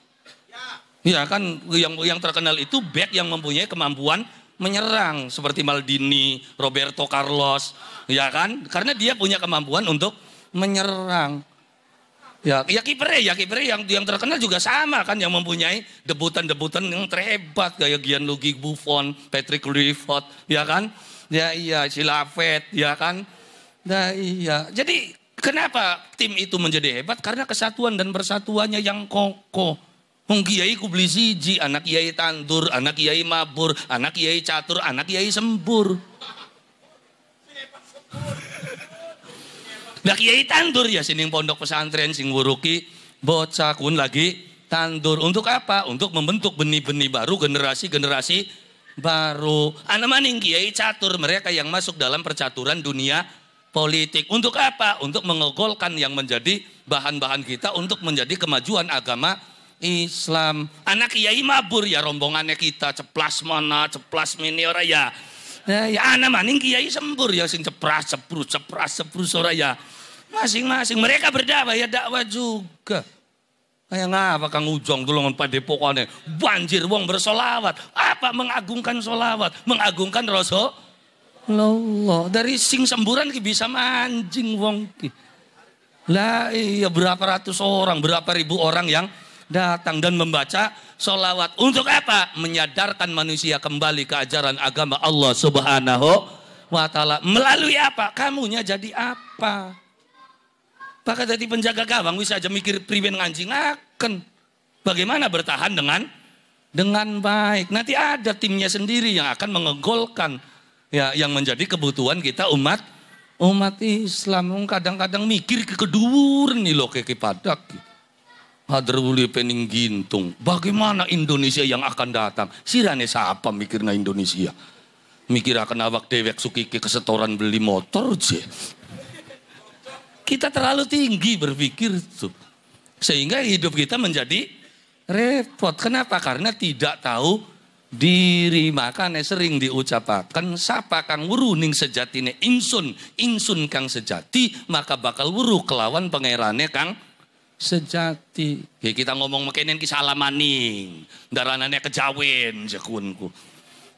Iya kan yang yang terkenal itu back yang mempunyai kemampuan menyerang seperti Maldini, Roberto Carlos, ya kan? Karena dia punya kemampuan untuk menyerang. Ya, ya kipernya, ya, ya kipernya yang yang terkenal juga sama kan yang mempunyai debutan-debutan yang terhebat kayak Gianluigi Buffon, Patrick Kluivert, ya kan? Ya iya, Silavet, ya kan? Nah iya. Jadi kenapa tim itu menjadi hebat? Karena kesatuan dan persatuannya yang kokoh. Mungkin kiai ku beli siji, anak kiai tandur, anak kiai mabur, anak kiai catur, anak kiai sembur. Lah kiai tandur ya sining pondok pesantren sing wuruki bocah kun lagi tandur. Untuk apa? Untuk membentuk benih-benih baru generasi-generasi baru. Anak maning kiai catur mereka yang masuk dalam percaturan dunia politik. Untuk apa? Untuk mengogolkan yang menjadi bahan-bahan kita untuk menjadi kemajuan agama Islam. Anak kiai mabur ya rombongannya kita ceplas mana ceplas mini ora ya. Eh, ya, ya anak maning kiai sembur ya sing cepras cepru cepras cepru soraya. ya. Masing-masing. Mereka berdakwah ya dakwah juga. Kayak ngapa Kang Ujong tulungan padepokannya. Banjir wong bersolawat. Apa mengagungkan solawat? Mengagungkan rasul. Allah. Dari sing semburan ki bisa mancing wong ki. Lah iya berapa ratus orang, berapa ribu orang yang datang dan membaca solawat. Untuk apa? Menyadarkan manusia kembali ke ajaran agama Allah subhanahu wa ta'ala. Melalui apa? Kamunya jadi apa? Maka tadi penjaga gawang bisa aja mikir priben anjing akan. Bagaimana bertahan dengan dengan baik. Nanti ada timnya sendiri yang akan mengegolkan ya yang menjadi kebutuhan kita umat umat Islam. Kadang-kadang mikir ke kedur nih loh keke padak. Hadruli pening gintung. Bagaimana Indonesia yang akan datang? Sirane siapa mikirnya Indonesia? Mikir akan awak dewek sukiki kesetoran beli motor je. Kita terlalu tinggi berpikir tuh. Sehingga hidup kita menjadi repot. Kenapa? Karena tidak tahu diri. Makanya sering diucapkan, sapa kang wuruning sejatine insun, insun kang sejati, maka bakal wuru kelawan pangerane kang sejati. Ya, kita ngomong makinin kisah alamaning, daranannya kejawen, jekunku. Ya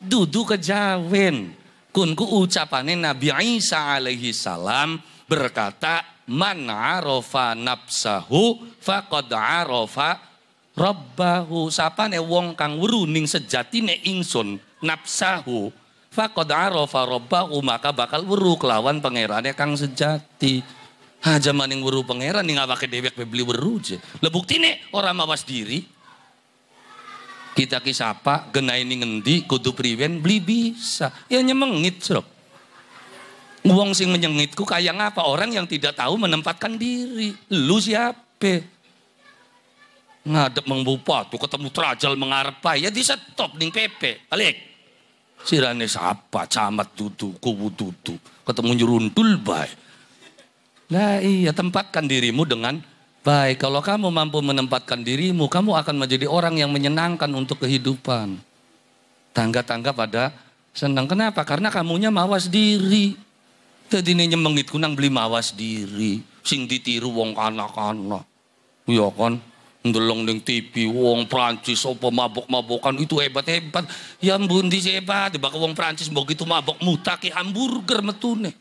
Dudu kejawen, Kunku ucapannya Nabi Isa alaihi salam berkata man arofa nafsahu faqad arofa rabbahu sapane wong kang weru ning sejatine ingsun nafsahu faqad arofa rabbahu maka bakal weru kelawan pangerane kang sejati ha yang weru pangeran ning awake dewek beli weru je lah buktine ora mawas diri kita kisapa genai ini ngendi kudu priwen beli bisa ya nyemengit srok Wong sing menyengitku kayak ngapa orang yang tidak tahu menempatkan diri. Lu siapa? Ngadep mengbupatu, ketemu terajal mengarpa Ya di stop ning pepe. Balik. Sirane sapa, camat tutu kubu tutu Ketemu nyerundul baik. Nah iya, tempatkan dirimu dengan baik. Kalau kamu mampu menempatkan dirimu, kamu akan menjadi orang yang menyenangkan untuk kehidupan. Tangga-tangga pada senang. Kenapa? Karena kamunya mawas diri. Jadi ini nyemengit kunang beli mawas diri. Sing ditiru wong anak-anak, Iya kan? Ndelong ning TV wong Prancis apa mabok-mabokan itu hebat-hebat. Ya ampun di hebat, bak wong Prancis begitu itu mabok mutaki hamburger metune.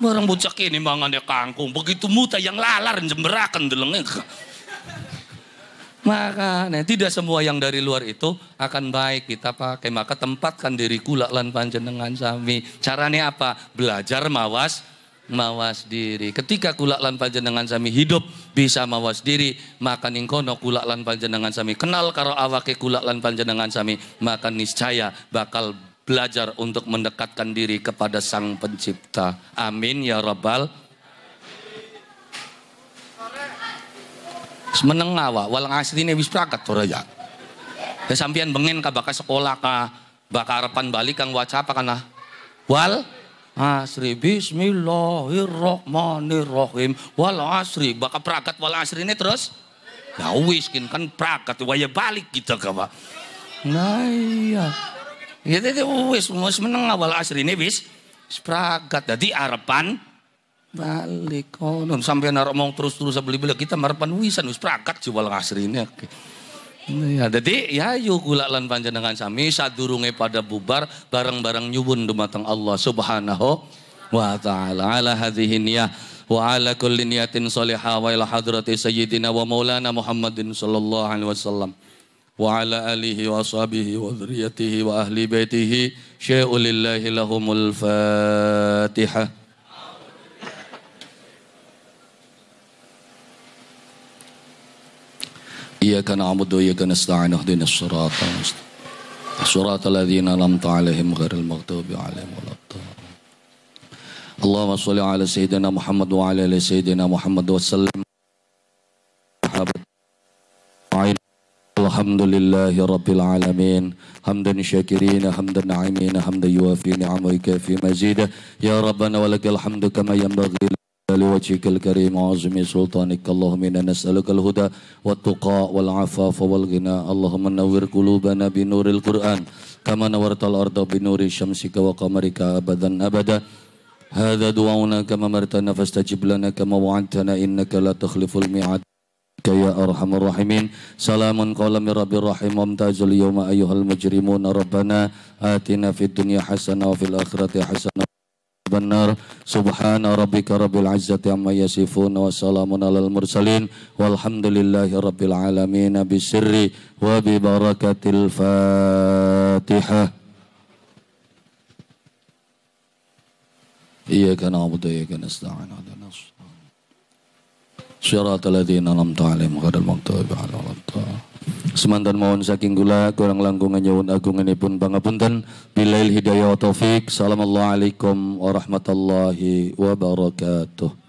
Barang bocah ini mangane kangkung, begitu muta yang lalar jemberaken delenge. Maka nah, tidak semua yang dari luar itu akan baik kita pakai. Maka tempatkan diri diriku lan panjenengan sami. Caranya apa? Belajar mawas mawas diri. Ketika kulak lan panjenengan sami hidup bisa mawas diri, maka ningkono kula lan panjenengan sami kenal karo awake kulak lan panjenengan sami, maka niscaya bakal belajar untuk mendekatkan diri kepada Sang Pencipta. Amin ya rabbal Semeneng wa walang asri wis prakat ora ya. Ya sampian bengen ka bakal sekolah ka bakal harapan balik kang waca apa kana? Wal asri bismillahirrahmanirrahim wal asri bakal prakat wal asri ini terus ya wis kan prakat waya balik kita ka wa nah iya ya tadi ya, ya, wis wis meneng wal asri ini wis prakat jadi arepan balik konon oh, sampai narok mau terus terus beli beli kita marapan wisan wis prakat jual ngasrine okay. ya jadi ya yuk gula lan panjang dengan sami sadurunge pada bubar bareng-bareng nyubun dumateng Allah subhanahu wa ta'ala ala hadhihi niyah wa ala kulli niyatin salihah wa ila hadrati sayyidina wa maulana Muhammadin sallallahu alaihi wasallam wa ala alihi wa sahbihi wa dhuriyatihi wa ahli baitihi syai'u lillahi lahumul fatihah إياك نعبد وإياك نستعين اهدنا الصراط المستقيم صراط الذين أنعمت عليهم غير المغضوب عليهم ولا الضالين اللهم صل على سيدنا محمد وعلى آل سيدنا محمد وسلم الحمد لله رب العالمين حمدا شاكرين حمدا نعيمين حمدا يوافي نعمه يكافي مزيدا يا ربنا ولك الحمد كما ينبغي لوجهك الكريم وعظم سلطانك اللهم إنا نسألك الهدى والتقى والعفاف والغنى اللهم نور قلوبنا بنور القرآن كما نورت الأرض بنور شمسك وقمرك أبدا أبدا هذا دعونا كما مرتنا فاستجب لنا كما وعدتنا إنك لا تخلف الميعاد يا أرحم الراحمين سلام قال من رب الرحيم ممتاز اليوم أيها المجرمون ربنا آتنا في الدنيا حسنة وفي الآخرة حسنة benar. Subhana rabbika rabbil izzati amma yasifun wa salamun alal mursalin walhamdulillahi rabbil alamin bisirri wa bi barakatil Fatihah. إياك نعبد وإياك نستعين هذا نصر صراط الذين لم تعلم غير المغضوب عليهم ولا الضالين Semantan mohon saking gula kurang langkungan nyawun agunganipun pangapunten bilail hidayah wa taufik. Assalamualaikum warahmatullahi wabarakatuh.